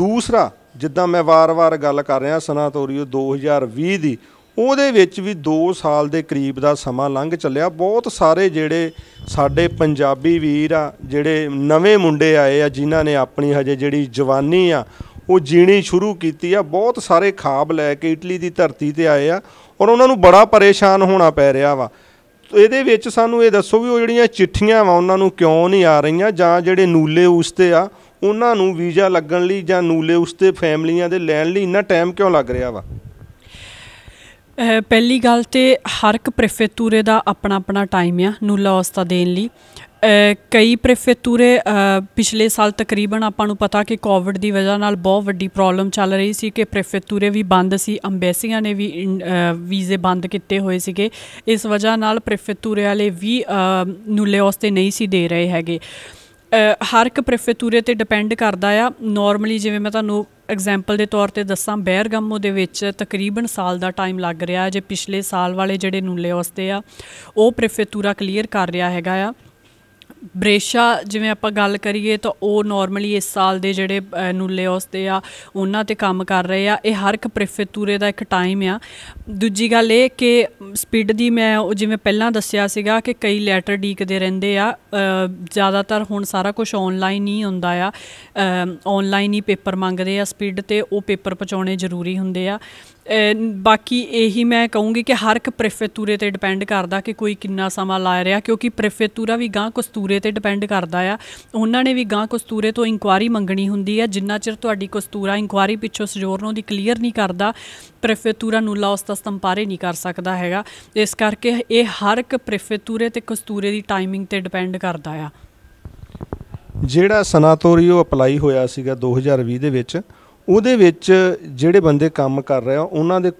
ਦੂਸਰਾ ਜਿੱਦਾਂ ਮੈਂ ਵਾਰ-ਵਾਰ ਗੱਲ ਕਰ ਰਿਹਾ ਸਨਾਤੋਰੀਓ 2020 ਦੀ ਉਹਦੇ ਵਿੱਚ ਵੀ 2 ਸਾਲ ਦੇ ਕਰੀਬ ਦਾ ਸਮਾਂ ਲੰਘ ਚੱਲਿਆ ਬਹੁਤ ਸਾਰੇ ਜਿਹੜੇ ਸਾਡੇ ਪੰਜਾਬੀ ਵੀਰ ਆ ਜਿਹੜੇ ਨਵੇਂ ਮੁੰਡੇ ਆਏ ਆ ਜਿਨ੍ਹਾਂ ਨੇ ਆਪਣੀ ਹਜੇ ਜਿਹੜੀ ਜਵਾਨੀ ਆ ਉਹ ਜੀਣੀ ਸ਼ੁਰੂ ਕੀਤੀ ਆ ਬਹੁਤ ਸਾਰੇ ਖਾਬ ਲੈ ਕੇ ਇਟਲੀ ਦੀ ਧਰਤੀ ਤੇ ਆਏ ਆ ਔਰ ਉਹਨਾਂ ਨੂੰ ਬੜਾ ਪਰੇਸ਼ਾਨ ਹੋਣਾ ਪੈ ਰਿਹਾ ਵਾ ਇਹਦੇ ਵਿੱਚ ਸਾਨੂੰ ਇਹ ਦੱਸੋ ਵੀ ਉਹ ਜਿਹੜੀਆਂ ਚਿੱਠੀਆਂ ਵਾ ਉਹਨਾਂ ਨੂੰ ਕਿਉਂ ਨਹੀਂ ਆ ਰਹੀਆਂ ਜਾਂ ਜਿਹੜੇ ਨੂਲੇ ਉਸ ਤੇ ਆ ਉਹਨਾਂ ਨੂੰ ਵੀਜ਼ਾ ਲੱਗਣ ਲਈ ਜਾਂ ਨੂਲੇ ਉਸਤੇ ਫੈਮਲੀਆਂ ਦੇ ਲੈਣ ਲਈ ਇੰਨਾ ਟਾਈਮ ਕਿਉਂ ਲੱਗ ਰਿਹਾ ਵਾ ਪਹਿਲੀ ਗੱਲ ਤੇ ਹਰ ਇੱਕ ਪ੍ਰੀਫੈਕਟੂਰੇ ਦਾ ਆਪਣਾ ਆਪਣਾ ਟਾਈਮ ਆ ਨੂਲਾ ਉਸਤਾ ਦੇਣ ਲਈ ਕਈ ਪ੍ਰੀਫੈਕਟੂਰੇ ਪਿਛਲੇ ਸਾਲ ਤਕਰੀਬਨ ਆਪਾਂ ਨੂੰ ਪਤਾ ਕਿ ਕੋਵਿਡ ਦੀ ਵਜ੍ਹਾ ਨਾਲ ਬਹੁਤ ਵੱਡੀ ਪ੍ਰੋਬਲਮ ਚੱਲ ਰਹੀ ਸੀ ਕਿ ਪ੍ਰੀਫੈਕਟੂਰੇ ਵੀ ਬੰਦ ਸੀ ਅੰਬੈਸੀਆਂ ਨੇ ਵੀ ਵੀਜ਼ੇ ਬੰਦ ਕੀਤੇ ਹੋਏ ਸੀਗੇ ਇਸ ਵਜ੍ਹਾ ਨਾਲ ਪ੍ਰੀਫੈਕਟੂਰੇ ਵਾਲੇ ਵੀ ਨੂਲੇ ਉਸਤੇ ਨਹੀਂ ਸੀ ਦੇ ਰਹੇ ਹੈਗੇ ਹਰ ਇੱਕ ਪ੍ਰੀਫੇਤੂਰੇ ਤੇ ਡਿਪੈਂਡ ਕਰਦਾ ਆ ਨਾਰਮਲੀ ਜਿਵੇਂ ਮੈਂ ਤੁਹਾਨੂੰ ਐਗਜ਼ਾਮਪਲ ਦੇ ਤੌਰ ਤੇ ਦੱਸਾਂ ਬੈਰਗਮੋ ਦੇ ਵਿੱਚ ਤਕਰੀਬਨ ਸਾਲ ਦਾ ਟਾਈਮ ਲੱਗ ਰਿਹਾ ਜੇ ਪਿਛਲੇ ਸਾਲ ਵਾਲੇ ਜਿਹੜੇ ਨੂਲੇ ਉਸਤੇ ਆ ਉਹ ਪ੍ਰੀਫੇਤੂਰਾ ਕਲੀਅਰ ਕਰ ਰਿਹਾ ਹੈਗਾ ਆ ਬ੍ਰੇਸ਼ਾ ਜਿਵੇਂ ਆਪਾਂ ਗੱਲ ਕਰੀਏ ਤਾਂ ਉਹ ਨਾਰਮਲੀ ਇਸ ਸਾਲ ਦੇ ਜਿਹੜੇ ਨੂਲੇ ਤੇ ਆ ਉਹਨਾਂ ਤੇ ਕੰਮ ਕਰ ਰਹੇ ਆ ਇਹ ਹਰ ਇੱਕ ਪ੍ਰੀਫੇਤੂਰੇ ਦਾ ਇੱਕ ਟਾਈਮ ਆ ਦੂਜੀ ਗੱਲ ਇਹ ਕਿ ਸਪੀਡ ਦੀ ਮੈਂ ਉਹ ਜਿਵੇਂ ਪਹਿਲਾਂ ਦੱਸਿਆ ਸੀਗਾ ਕਿ ਕਈ ਲੈਟਰ ਡੀਕਦੇ ਰਹਿੰਦੇ ਆ ਜ਼ਿਆਦਾਤਰ ਹੁਣ ਸਾਰਾ ਕੁਝ ਆਨਲਾਈਨ ਹੀ ਹੁੰਦਾ ਆ ਆਨਲਾਈਨ ਹੀ ਪੇਪਰ ਮੰਗਦੇ ਆ ਸਪੀਡ ਤੇ ਉਹ ਪੇਪਰ ਪਹੁੰਚਾਉਣੇ ਜ਼ਰੂਰੀ ਹੁੰਦੇ ਆ ਬਾਕੀ ਇਹੀ ਮੈਂ ਕਹੂੰਗੀ ਕਿ ਹਰ ਇੱਕ ਪ੍ਰੈਫੇਤੂਰੇ ਤੇ ਡਿਪੈਂਡ ਕਰਦਾ ਕਿ ਕੋਈ ਕਿੰਨਾ ਸਮਾਂ ਲਾ ਰਿਹਾ ਕਿਉਂਕਿ ਪ੍ਰੈਫੇਤੂਰਾ ਵੀ ਗਾਂ ਕਸਤੂਰੇ ਤੇ ਡਿਪੈਂਡ ਕਰਦਾ ਆ ਉਹਨਾਂ ਨੇ ਵੀ ਗਾਂ ਕਸਤੂਰੇ ਤੋਂ ਇਨਕੁਆਰੀ ਮੰਗਣੀ ਹੁੰਦੀ ਆ ਜਿੰਨਾ ਚਿਰ ਤੁਹਾਡੀ ਕਸਤੂਰਾ ਇਨਕੁਆਰੀ ਪਿੱਛੋਂ ਸਜੋਰਨੋਂ ਦੀ ਕਲੀਅਰ ਨਹੀਂ ਕਰਦਾ ਪ੍ਰੈਫੇਤੂਰਾ ਨੂੰ ਲਾਉਸ ਦਾ ਸੰਪਾਰੇ ਨਹੀਂ ਕਰ ਸਕਦਾ ਹੈਗਾ ਇਸ ਕਰਕੇ ਇਹ ਹਰ ਇੱਕ ਪ੍ਰੈਫੇਤੂਰੇ ਤੇ ਕਸਤੂਰੇ ਦੀ ਟਾਈਮਿੰਗ ਤੇ ਡਿਪੈਂਡ ਕਰਦਾ ਆ ਜਿਹੜਾ ਸਨਾਟੋਰੀਓ ਅਪਲਾਈ ਹੋਇਆ ਸੀਗਾ 2020 ਦੇ ਵਿੱਚ ਉਹਦੇ ਵਿੱਚ ਜਿਹੜੇ ਬੰਦੇ ਕੰਮ ਕਰ ਰਹੇ ਆ ਉਹਨਾਂ ਦੇ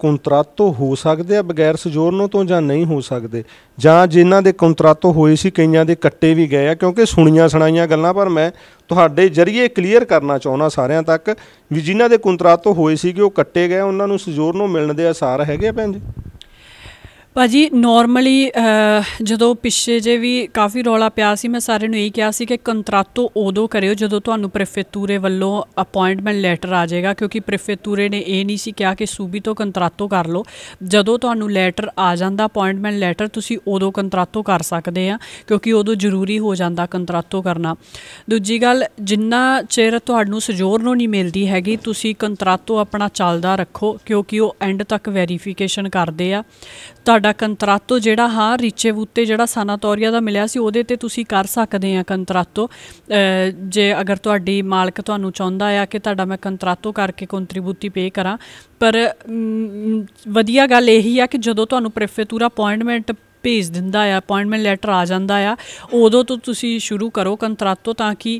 ਤੋਂ ਹੋ ਸਕਦੇ ਆ ਬਗੈਰ ਸਜੋਰਨੋ ਤੋਂ ਜਾਂ ਨਹੀਂ ਹੋ ਸਕਦੇ ਜਾਂ ਜਿਨ੍ਹਾਂ ਦੇ ਤੋਂ ਹੋਏ ਸੀ ਕਈਆਂ ਦੇ ਕੱਟੇ ਵੀ ਗਏ ਆ ਕਿਉਂਕਿ ਸੁਣੀਆਂ ਸੁਣਾਈਆਂ ਗੱਲਾਂ ਪਰ ਮੈਂ ਤੁਹਾਡੇ ਜਰੀਏ ਕਲੀਅਰ ਕਰਨਾ ਚਾਹੁੰਦਾ ਸਾਰਿਆਂ ਤੱਕ ਵੀ ਜਿਨ੍ਹਾਂ ਦੇ ਤੋਂ ਹੋਏ ਸੀਗੇ ਉਹ ਕੱਟੇ ਗਏ ਉਹਨਾਂ ਨੂੰ ਸਜੋਰਨੋ ਮਿਲਣ ਦੇ ਆਸਾਰ ਹੈਗੇ ਆ ਭੈਣ ਜੀ ਭਾਜੀ ਨਾਰਮਲੀ ਜਦੋਂ ਪਿੱਛੇ ਜੇ ਵੀ ਕਾਫੀ ਰੌਲਾ ਪਿਆ ਸੀ ਮੈਂ ਸਾਰਿਆਂ ਨੂੰ ਇਹ ਕਿਹਾ ਸੀ ਕਿ ਕੰਤਰਾਤੋ ਉਦੋਂ ਕਰਿਓ ਜਦੋਂ ਤੁਹਾਨੂੰ ਪ੍ਰੀਫੇਤੂਰੇ ਵੱਲੋਂ ਅਪਾਇੰਟਮੈਂਟ ਲੈਟਰ ਆ ਜਾਏਗਾ ਕਿਉਂਕਿ ਪ੍ਰੀਫੇਤੂਰੇ ਨੇ ਇਹ ਨਹੀਂ ਸੀ ਕਿਹਾ ਕਿ ਸੂਬੀ ਤੋਂ ਕੰਤਰਾਤੋ ਕਰ ਲਓ ਜਦੋਂ ਤੁਹਾਨੂੰ ਲੈਟਰ ਆ ਜਾਂਦਾ ਅਪਾਇੰਟਮੈਂਟ ਲੈਟਰ ਤੁਸੀਂ ਉਦੋਂ ਕੰਤਰਾਤੋ ਕਰ ਸਕਦੇ ਆ ਕਿਉਂਕਿ ਉਦੋਂ ਜ਼ਰੂਰੀ ਹੋ ਜਾਂਦਾ ਕੰਤਰਾਤੋ ਕਰਨਾ ਦੂਜੀ ਗੱਲ ਜਿੰਨਾ ਚਿਰ ਤੁਹਾਨੂੰ ਸਜੋਰ ਨੂੰ ਨਹੀਂ ਮਿਲਦੀ ਹੈਗੀ ਤੁਸੀਂ ਕੰਤਰਾਤੋ ਆਪਣਾ ਚੱਲਦਾ ਰੱਖੋ ਕਿਉਂਕਿ ਉਹ ਐਂਡ ਤੱਕ ਵੈਰੀਫਿਕੇਸ਼ਨ ਕਰਦੇ ਆ ਤੁਹਾਡਾ ਤੁਹਾਡਾ ਕੰਤਰਾਤੋ ਜਿਹੜਾ ਹਾਂ ਰੀਚੇ ਬੂਤੇ ਜਿਹੜਾ ਸਾਨਾਟੋਰੀਆ ਦਾ ਮਿਲਿਆ ਸੀ ਉਹਦੇ ਤੇ ਤੁਸੀਂ ਕਰ ਸਕਦੇ ਆ ਕੰਤਰਾਤੋ ਜੇ ਅਗਰ ਤੁਹਾਡੀ ਮਾਲਕ ਤੁਹਾਨੂੰ ਚਾਹੁੰਦਾ ਆ ਕਿ ਤੁਹਾਡਾ ਮੈਂ ਕੰਤਰਾਤੋ ਕਰਕੇ ਕੰਟਰੀਬਿਊਟੀ ਪੇ ਕਰਾਂ ਪਰ ਵਧੀਆ ਗੱਲ ਇਹੀ ਆ ਕਿ ਜਦੋਂ ਤੁਹਾਨੂੰ ਪ੍ਰੀਫੇਟੂਰਾ ਅਪਾਇੰਟਮੈਂਟ ਭੇਜ ਦਿੰਦਾ ਆ ਅਪਾਇੰਟਮੈਂਟ ਲੈਟਰ ਆ ਜਾਂਦਾ ਆ ਉਦੋਂ ਤੋਂ ਤੁਸੀਂ ਸ਼ੁਰੂ ਕਰੋ ਕੰਤਰਾਤੋ ਤਾਂ ਕਿ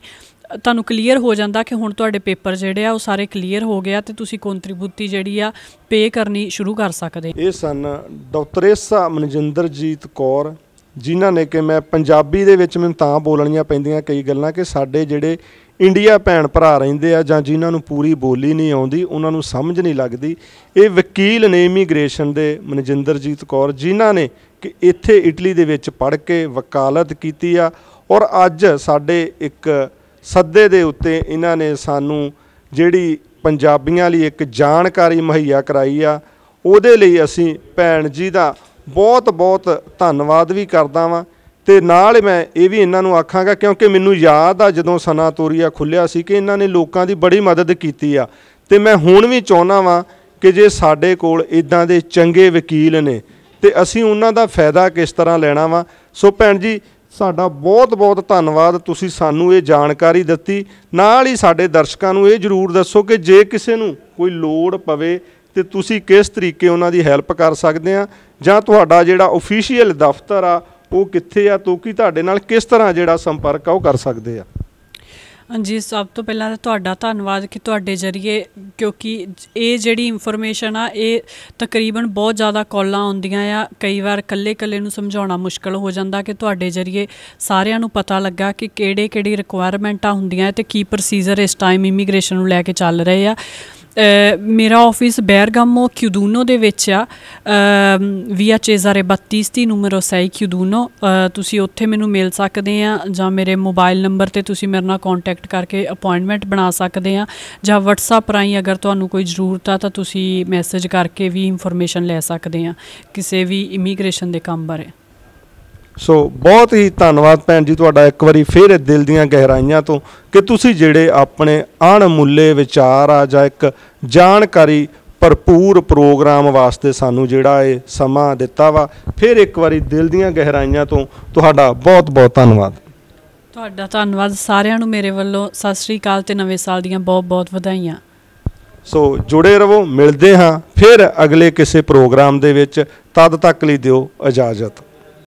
ਤੁਹਾਨੂੰ ਕਲੀਅਰ ਹੋ ਜਾਂਦਾ ਕਿ ਹੁਣ ਤੁਹਾਡੇ ਪੇਪਰ ਜਿਹੜੇ ਆ ਉਹ ਸਾਰੇ ਕਲੀਅਰ ਹੋ ਗਿਆ ਤੇ ਤੁਸੀਂ ਕੰਟਰੀਬਿਊਟੀ ਜਿਹੜੀ ਆ ਪੇ ਕਰਨੀ ਸ਼ੁਰੂ ਕਰ ਸਕਦੇ ਇਹ ਸਨ ਡਾਕਟਰੇਸਾ ਮਨਜਿੰਦਰਜੀਤ ਕੌਰ ਜਿਨ੍ਹਾਂ ਨੇ ਕਿ ਮੈਂ ਪੰਜਾਬੀ ਦੇ ਵਿੱਚ ਮੈਨੂੰ ਤਾਂ ਬੋਲਣੀਆਂ ਪੈਂਦੀਆਂ ਕਈ ਗੱਲਾਂ ਕਿ ਸਾਡੇ ਜਿਹੜੇ ਇੰਡੀਆ ਭੈਣ ਭਰਾ ਰਹਿੰਦੇ ਆ ਜਾਂ ਜਿਨ੍ਹਾਂ ਨੂੰ ਪੂਰੀ ਬੋਲੀ ਨਹੀਂ ਆਉਂਦੀ ਉਹਨਾਂ ਨੂੰ ਸਮਝ ਨਹੀਂ ਲੱਗਦੀ ਇਹ ਵਕੀਲ ਨੇ ਇਮੀਗ੍ਰੇਸ਼ਨ ਦੇ ਮਨਜਿੰਦਰਜੀਤ ਕੌਰ ਜਿਨ੍ਹਾਂ ਨੇ ਕਿ ਇੱਥੇ ਇਟਲੀ ਦੇ ਵਿੱਚ ਪੜ੍ਹ ਕੇ ਵਕਾਲਤ ਕੀਤੀ ਆ ਔਰ ਅੱਜ ਸਾਡੇ ਇੱਕ ਸੱਦੇ ਦੇ ਉੱਤੇ ਇਹਨਾਂ ਨੇ ਸਾਨੂੰ ਜਿਹੜੀ ਪੰਜਾਬੀਆਂ ਲਈ ਇੱਕ ਜਾਣਕਾਰੀ ਮੁਹੱਈਆ ਕਰਾਈ ਆ ਉਹਦੇ ਲਈ ਅਸੀਂ ਭੈਣ ਜੀ ਦਾ ਬਹੁਤ ਬਹੁਤ ਧੰਨਵਾਦ ਵੀ ਕਰਦਾ ਵਾਂ ਤੇ ਨਾਲ ਮੈਂ ਇਹ ਵੀ ਇਹਨਾਂ ਨੂੰ ਆਖਾਂਗਾ ਕਿਉਂਕਿ ਮੈਨੂੰ ਯਾਦ ਆ ਜਦੋਂ ਸਨਾ ਤੋਰੀਆ ਖੁੱਲਿਆ ਸੀ ਕਿ ਇਹਨਾਂ ਨੇ ਲੋਕਾਂ ਦੀ ਬੜੀ ਮਦਦ ਕੀਤੀ ਆ ਤੇ ਮੈਂ ਹੁਣ ਵੀ ਚਾਹੁੰਦਾ ਵਾਂ ਕਿ ਜੇ ਸਾਡੇ ਕੋਲ ਇਦਾਂ ਦੇ ਚੰਗੇ ਵਕੀਲ ਨੇ ਤੇ ਅਸੀਂ ਉਹਨਾਂ ਦਾ ਫਾਇਦਾ ਕਿਸ ਤਰ੍ਹਾਂ ਲੈਣਾ ਵਾ ਸੋ ਭੈਣ ਜੀ ਸਾਡਾ ਬਹੁਤ ਬਹੁਤ ਧੰਨਵਾਦ ਤੁਸੀਂ ਸਾਨੂੰ ਇਹ ਜਾਣਕਾਰੀ ਦਿੱਤੀ ਨਾਲ ਹੀ ਸਾਡੇ ਦਰਸ਼ਕਾਂ ਨੂੰ ਇਹ ਜਰੂਰ ਦੱਸੋ ਕਿ ਜੇ ਕਿਸੇ ਨੂੰ ਕੋਈ ਲੋੜ ਪਵੇ ਤੇ ਤੁਸੀਂ ਕਿਸ ਤਰੀਕੇ ਉਹਨਾਂ ਦੀ ਹੈਲਪ ਕਰ ਸਕਦੇ ਆ ਜਾਂ ਤੁਹਾਡਾ ਜਿਹੜਾ ਅਫੀਸ਼ੀਅਲ ਦਫ਼ਤਰ ਆ ਉਹ ਕਿੱਥੇ ਆ ਤੋਂ ਕੀ ਤੁਹਾਡੇ ਨਾਲ ਕਿਸ ਤਰ੍ਹਾਂ ਜਿਹੜਾ ਸੰਪਰਕ ਆ ਉਹ ਕਰ ਸਕਦੇ ਆ ਜੀ ਸਭ ਤੋਂ ਪਹਿਲਾਂ ਤਾਂ ਤੁਹਾਡਾ ਧੰਨਵਾਦ ਕਿ ਤੁਹਾਡੇ ਜਰੀਏ ਕਿਉਂਕਿ ਇਹ ਜਿਹੜੀ ਇਨਫੋਰਮੇਸ਼ਨ ਆ ਇਹ ਤਕਰੀਬਨ ਬਹੁਤ ਜ਼ਿਆਦਾ ਕਾਲਾਂ ਆਉਂਦੀਆਂ ਆ ਕਈ ਵਾਰ ਕੱਲੇ-ਕੱਲੇ ਨੂੰ ਸਮਝਾਉਣਾ ਮੁਸ਼ਕਲ ਹੋ ਜਾਂਦਾ ਕਿ ਤੁਹਾਡੇ ਜਰੀਏ ਸਾਰਿਆਂ ਨੂੰ ਪਤਾ ਲੱਗਾ ਕਿ ਕਿਹੜੇ-ਕਿਹੜੀ ਰਿਕੁਆਇਰਮੈਂਟਾਂ ਹੁੰਦੀਆਂ ਤੇ ਕੀ ਪ੍ਰੋਸੀਜਰ ਇਸ ਟਾਈਮ ਇਮੀਗ੍ਰੇਸ਼ਨ ਨੂੰ ਲੈ ਕੇ ਚੱਲ ਰਹੇ ਆ Eh, ਮੇਰਾ ਆਫਿਸ ਬੈਰਗਾਮੋ ਕਿਉਦੂਨੋ ਦੇ ਵਿੱਚ ਆ ਵੀਆ ਚੇਜ਼ਾਰੇ 32 ਨੰਬਰੋ 6 ਕਿਉਦੂਨੋ ਤੁਸੀਂ ਉੱਥੇ ਮੈਨੂੰ ਮਿਲ ਸਕਦੇ ਆ ਜਾਂ ਮੇਰੇ ਮੋਬਾਈਲ ਨੰਬਰ ਤੇ ਤੁਸੀਂ ਮੇਰੇ ਨਾਲ ਕੰਟੈਕਟ ਕਰਕੇ ਅਪਾਇੰਟਮੈਂਟ ਬਣਾ ਸਕਦੇ ਆ ਜਾਂ WhatsApp ਰਾਹੀਂ ਅਗਰ ਤੁਹਾਨੂੰ ਕੋਈ ਜ਼ਰੂਰਤ ਆ ਤਾਂ ਤੁਸੀਂ ਮੈਸੇਜ ਕਰਕੇ ਵੀ ਇਨਫੋਰਮੇਸ਼ਨ ਲੈ ਸਕਦੇ ਆ ਕਿਸੇ ਵੀ ਇਮੀਗ੍ਰੇਸ਼ਨ ਦੇ ਕੰਮ ਬਾਰੇ ਸੋ ਬਹੁਤ ਹੀ ਧੰਨਵਾਦ ਭੈਣ ਜੀ ਤੁਹਾਡਾ ਇੱਕ ਵਾਰੀ ਫੇਰ ਦਿਲ ਦੀਆਂ ਗਹਿਰਾਈਆਂ ਤੋਂ ਕਿ ਤੁਸੀਂ ਜਿਹੜੇ ਆਪਣੇ ਅਣਮੁੱਲੇ ਵਿਚਾਰ ਆ ਜਾਂ ਇੱਕ ਜਾਣਕਾਰੀ ਭਰਪੂਰ ਪ੍ਰੋਗਰਾਮ ਵਾਸਤੇ ਸਾਨੂੰ ਜਿਹੜਾ ਇਹ ਸਮਾਂ ਦਿੱਤਾ ਵਾ ਫੇਰ ਇੱਕ ਵਾਰੀ ਦਿਲ ਦੀਆਂ ਗਹਿਰਾਈਆਂ ਤੋਂ ਤੁਹਾਡਾ ਬਹੁਤ-ਬਹੁਤ ਧੰਨਵਾਦ ਤੁਹਾਡਾ ਧੰਨਵਾਦ ਸਾਰਿਆਂ ਨੂੰ ਮੇਰੇ ਵੱਲੋਂ ਸਤਿ ਸ੍ਰੀ ਅਕਾਲ ਤੇ ਨਵੇਂ ਸਾਲ ਦੀਆਂ ਬਹੁਤ-ਬਹੁਤ ਵਧਾਈਆਂ ਸੋ ਜੁੜੇ ਰਹੋ ਮਿਲਦੇ ਹਾਂ ਫਿਰ ਅਗਲੇ ਕਿਸੇ ਪ੍ਰੋਗਰਾਮ ਦੇ ਵਿੱਚ ਤਦ ਤੱਕ ਲਈ ਦਿਓ ਇਜਾਜ਼ਤ